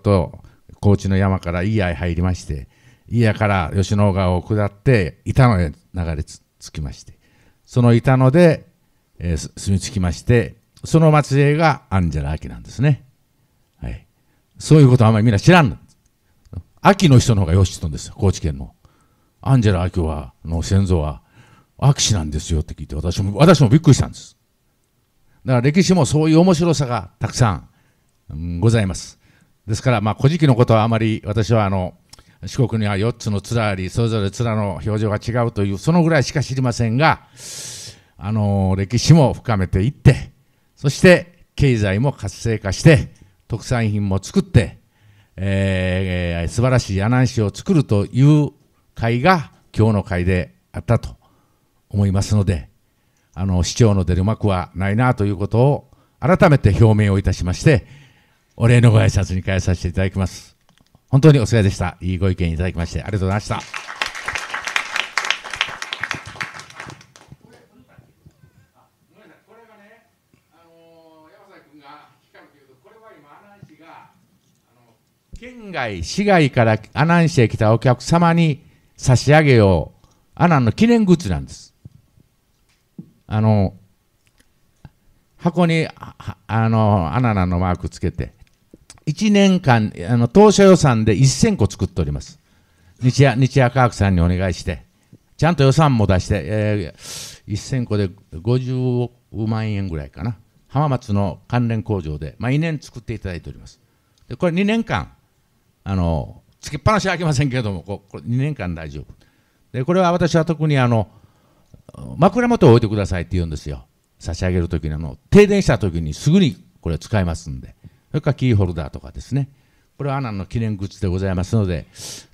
C: と高知の山から伊谷へ入りまして伊谷から吉野川を下って板野へ流れ着きましてその板野で、えー、住み着きましてその末裔がアンジェラ・アキなんですね、はい、そういうことはあんまりみんな知らん秋の人の方がよしとんです高知県のアンジェラ・アキはの先祖は握手なんですよって聞いて私も私もびっくりしたんですだから歴史もそういう面白さがたくさん、うん、ございますですからまあ古事記のことはあまり私はあの四国には4つの面ありそれぞれ面の表情が違うというそのぐらいしか知りませんがあの歴史も深めていってそして経済も活性化して特産品も作って、えー、素晴らしい阿南市を作るという会が今日の会であったと思いますので、あの、市長の出る幕はないなということを改めて表明をいたしまして、お礼のご挨拶に変えさせていただきます。本当にお世話でした。いいご意見いただきまして、ありがとうございました。県外、市外から阿南市へ来たお客様に差し上げよう、阿南の記念グッズなんです。あの箱にあのアナナのマークつけて、1年間、あの当初予算で1000個作っております。日夜日夜科学さんにお願いして、ちゃんと予算も出して、えー、1000個で50万円ぐらいかな、浜松の関連工場で、まあ、2年作っていただいております。でこれ2年間あの、つけっぱなしはあきませんけれども、ここ2年間大丈夫。でこれは私は特にあの枕元を置いてくださいって言うんですよ。差し上げるときなの。停電したときにすぐにこれ使えますんで。それからキーホルダーとかですね。これはアナの記念グッズでございますので、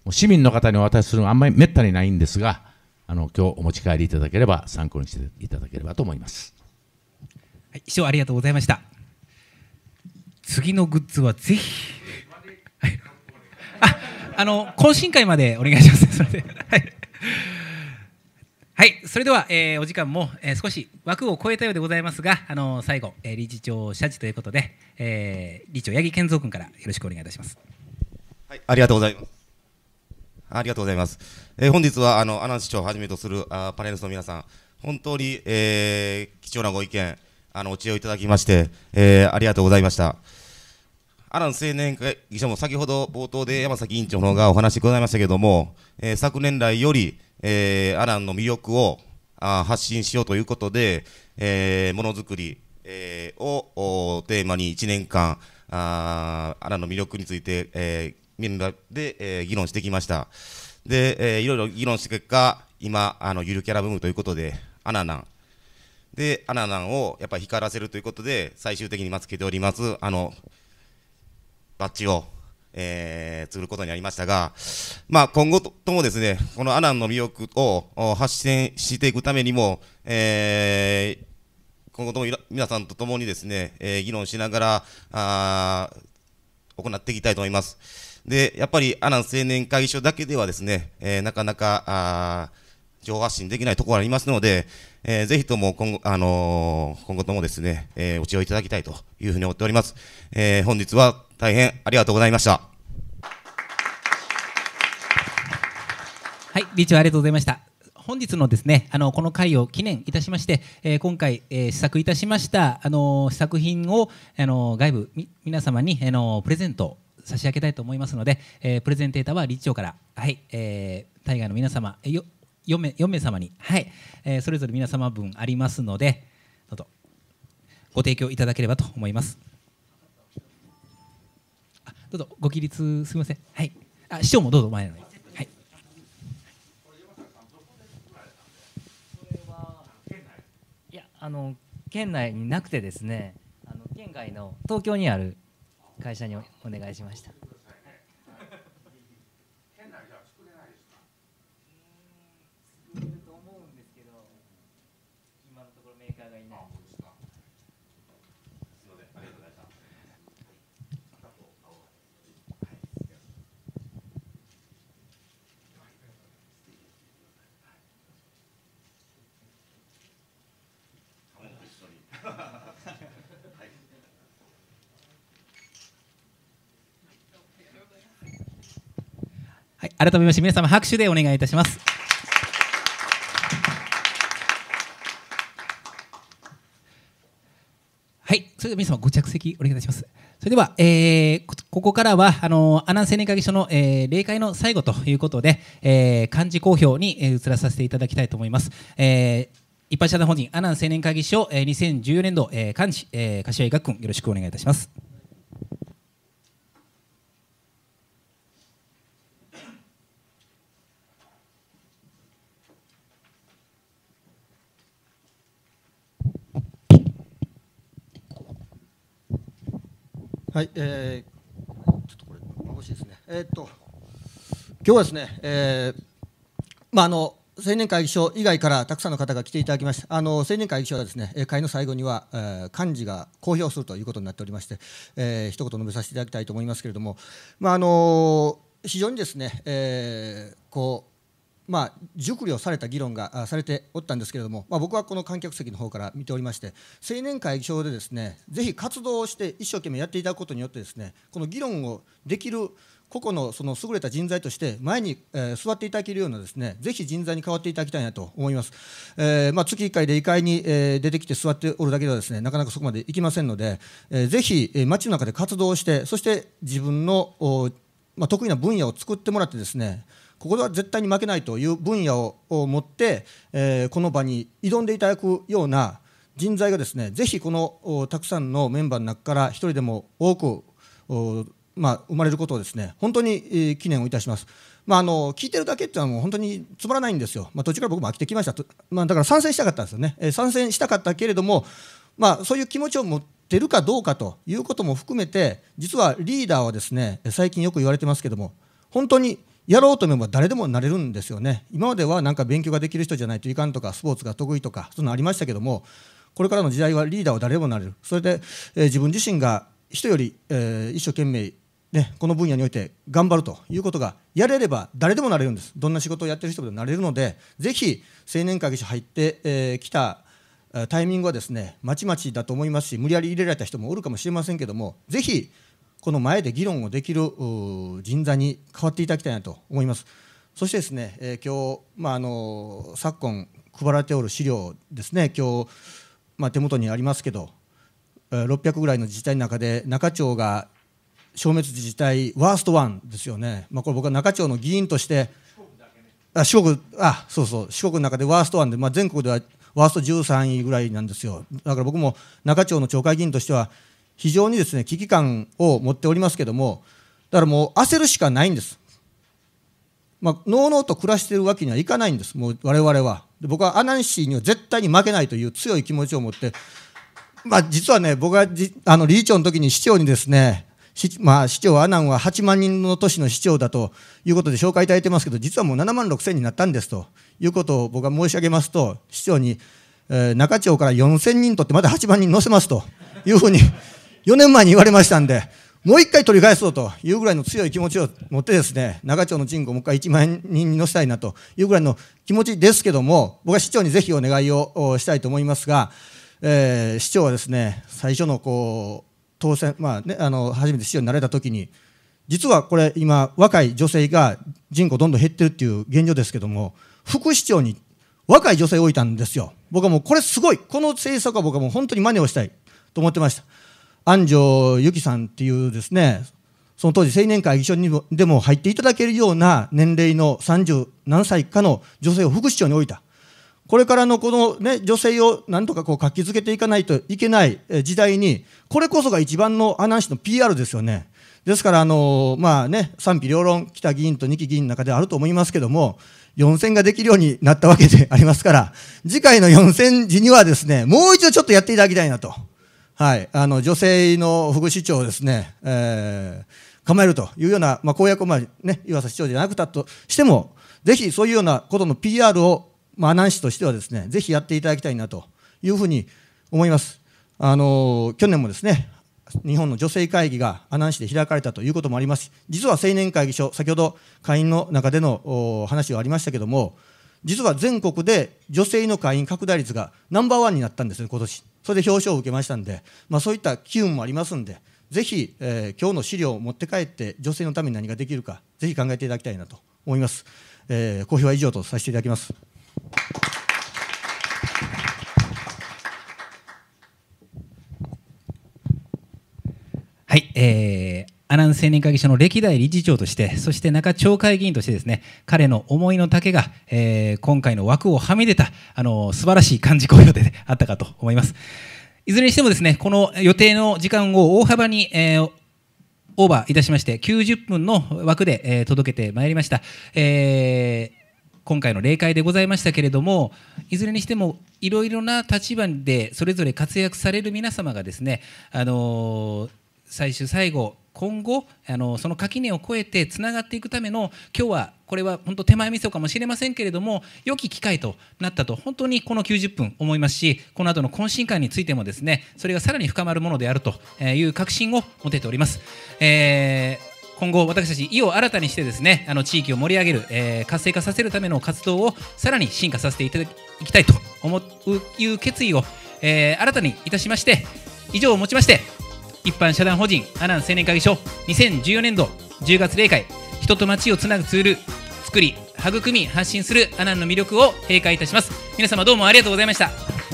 C: もう市民の方にお渡しするのはあんまりめったにないんですが、あの今日お持ち帰りいただければ参考にしていただければと思います。
A: はい、師匠ありがとうございました。次のグッズはぜひ、はい、あ、あの懇親会までお願いします。それで、はい。はい、それでは、えー、お時間も、えー、少し枠を超えたようでございますが、あのー、最後、えー、理事長謝辞ということで、えー、理事長八木健三君からよろしくお願いいたします。
J: はい、ありがとうございます。ありがとうございます。えー、本日はあの阿南市長をはじめとするあパネルの皆さん、本当に、えー、貴重なご意見あのお知恵をいただきまして、えー、ありがとうございました。アラン青年会議所も先ほど冒頭で山崎委員長の方がお話ございましたけれども、えー、昨年来より、えー、アランの魅力をあ発信しようということで、えー、ものづくり、えー、をテーマに1年間あアランの魅力について、えー、メンバーで、えー、議論してきましたで、えー、いろいろ議論した結果今あのゆるキャラブームということでアナナンでアナナンをやっぱり光らせるということで最終的にまつけておりますあのバッジを、えー、作ることになりましたが、まあ、今後ともですね、このアナンの魅力を発信していくためにも、えー、今後とも皆さんと共にですね、えー、議論しながらあ行っていきたいと思います。で、やっぱり阿南青年会議所だけではですね、えー、なかなかあ情報発信できないところがありますので、えー、ぜひとも今後,、あのー、今後ともですね、えー、お知恵をいただきたいというふうに思っております。えー、本日は大変ありがとうございました。
A: はい、理事長ありがとうございました。本日のですね、あのこの会を記念いたしまして、えー、今回、えー、試作いたしましたあの試作品をあの外部皆様にあのプレゼント差し上げたいと思いますので、えー、プレゼンテーターは理事長から、はい、えー、大河の皆様、えよ4名 ,4 名様に、はいえー、それぞれ皆様分ありますので、どうぞご提供いただければと思います。どうぞご起立すみませんはいあ市長もどうぞ前のい
D: やあの県内になくてですねあの県外の東京にある会社にお願いしました。県内じゃ作れないですか。
A: 改めまして皆様拍手でお願いいたします。はい、それでは皆様ご着席お願いいたします。それでは、えー、ここからは、あの、阿南青年会議所の、えー、例会の最後ということで、えー、漢字公表に、えー、移らさせていただきたいと思います。えー一般社団法人阿南青年会議所、えー、2014年度、えー、幹事、えー、柏井学君よろしくお願いいたします。
K: はい、えー、ちょっとこれ、眩しいですね。えー、っと、今日はですね、えー、まあ、あの、青年会議所以外からたくさんの方が来ていただきました。あの青年会議所はですね、会の最後には、えー、幹事が公表するということになっておりまして、えー、一言述べさせていただきたいと思いますけれども、まああの非常にですね、えー、こうまあ、熟慮された議論がされておったんですけれども、まあ、僕はこの観客席の方から見ておりまして青年会議所でですねぜひ活動をして一生懸命やっていただくことによってですねこの議論をできる個々のその優れた人材として前に、えー、座っていただけるようなですねぜひ人材に変わっていただきたいなと思います、えー、まあ、月1回で議階に、えー、出てきて座っておるだけではですねなかなかそこまでいきませんので、えー、ぜひ街の中で活動をしてそして自分の、まあ、得意な分野を作ってもらってですねここでは絶対に負けないという分野を持って、えー、この場に挑んでいただくような人材がですねぜひこのたくさんのメンバーの中から1人でも多くお、まあ、生まれることをですね本当に、えー、記念をいたします。まあ、あの聞いてるだけっていうのはもう本当につまらないんですよ、まあ、途中から僕も飽きてきました、まあ、だから参戦したかったんですよね、えー、参戦したかったけれども、まあ、そういう気持ちを持ってるかどうかということも含めて、実はリーダーはですね最近よく言われてますけども、本当にやろうと思えば誰でもなれるんですよね今まではなんか勉強ができる人じゃないといかんとかスポーツが得意とかそういうのありましたけどもこれからの時代はリーダーは誰でもなれるそれで、えー、自分自身が人より、えー、一生懸命ね、この分野において頑張るということがやれれば誰でもなれるんですどんな仕事をやってる人でもなれるのでぜひ青年会議所入ってき、えー、たタイミングはですねまちまちだと思いますし無理やり入れられた人もおるかもしれませんけどもぜひこの前で議論をできる人材に変わっていただきたいなと思います。そしてですね、えー、今日、まあ、あの昨今配られておる資料ですね、今日、まあ、手元にありますけど、600ぐらいの自治体の中で、中町が消滅自治体ワーストワンですよね、まあ、これ僕は中町の議員として、あ四国あそうそう四国の中でワーストワンで、まあ、全国ではワースト13位ぐらいなんですよだから僕も中町の町会議員としては非常にですね、危機感を持っておりますけども、だからもう焦るしかないんです。まあ、のうのうと暮らしているわけにはいかないんです、もう我々は。で僕は阿南市には絶対に負けないという強い気持ちを持って、まあ、実はね、僕があの理事長の時に市長にですね、まあ、市長、アナンは8万人の都市の市長だということで紹介いただいてますけど、実はもう7万6千になったんですということを僕は申し上げますと、市長に、えー、中町から4千人とって、まだ8万人乗せますというふうに4年前に言われましたんで、もう一回取り返そうというぐらいの強い気持ちを持ってですね、長町の人口をもう一回1万人に乗せたいなというぐらいの気持ちですけども、僕は市長にぜひお願いをしたいと思いますが、えー、市長はですね、最初のこう、当選、まあね、あの、初めて市長になれたときに、実はこれ今、若い女性が人口どんどん減ってるっていう現状ですけども、副市長に若い女性を置いたんですよ。僕はもうこれすごい。この政策は僕はもう本当に真似をしたいと思ってました。安城由紀さんっていうですねその当時青年会議所にもでも入っていただけるような年齢の30何歳かの女性を副市長に置いたこれからのこの、ね、女性をなんとかこう活気づけていかないといけない時代にこれこそが一番の阿南市の PR ですよね。ですから、あのまあね、賛否両論、北議員と二期議員の中であると思いますけども、4選ができるようになったわけでありますから、次回の4選時にはですね、もう一度ちょっとやっていただきたいなと。はい、あの女性の副市長をですね、えー、構えるというような、まあ、公約を、まあね、岩佐市長じゃなくたとしても、ぜひそういうようなことの PR を、まあ、阿南市としてはですね、ぜひやっていただきたいなというふうに思います。あの去年もですね日本の女性会議が阿南市で開かれたということもありますし、実は青年会議所、先ほど会員の中での話がありましたけども、実は全国で女性の会員拡大率がナンバーワンになったんですね、今年それで表彰を受けましたんで、まあ、そういった機運もありますんで、ぜひ、えー、今日の資料を持って帰って、女性のために何ができるか、ぜひ考えていただきたいなと思います。えー、公表は以上とさせていただきます。
A: はい、えー、阿南青年会議所の歴代理事長として、そして中町会議員としてですね、彼の思いの丈が、えー、今回の枠をはみ出た、あの、素晴らしい漢字公表で あったかと思います。いずれにしてもですね、この予定の時間を大幅に、えー、オーバーいたしまして、90分の枠で、え届けてまいりました。えー今回の例会でございましたけれども、いずれにしても、いろいろな立場でそれぞれ活躍される皆様がですね、あのー、最終最後、今後あのその垣根を越えてつながっていくための今日はこれは本当手前味噌かもしれませんけれども良き機会となったと本当にこの90分思いますしこの後の懇親会についてもですねそれがさらに深まるものであるという確信を持てております。えー今後私たち意を新たにしてですねあの地域を盛り上げる、えー、活性化させるための活動をさらに進化させていただきたいと思ういう決意を、えー、新たにいたしまして以上をもちまして一般社団法人阿南青年会議所2014年度10月例会人と街をつなぐツール作り育み発信する阿南の魅力を閉会いたします皆様どうもありがとうございました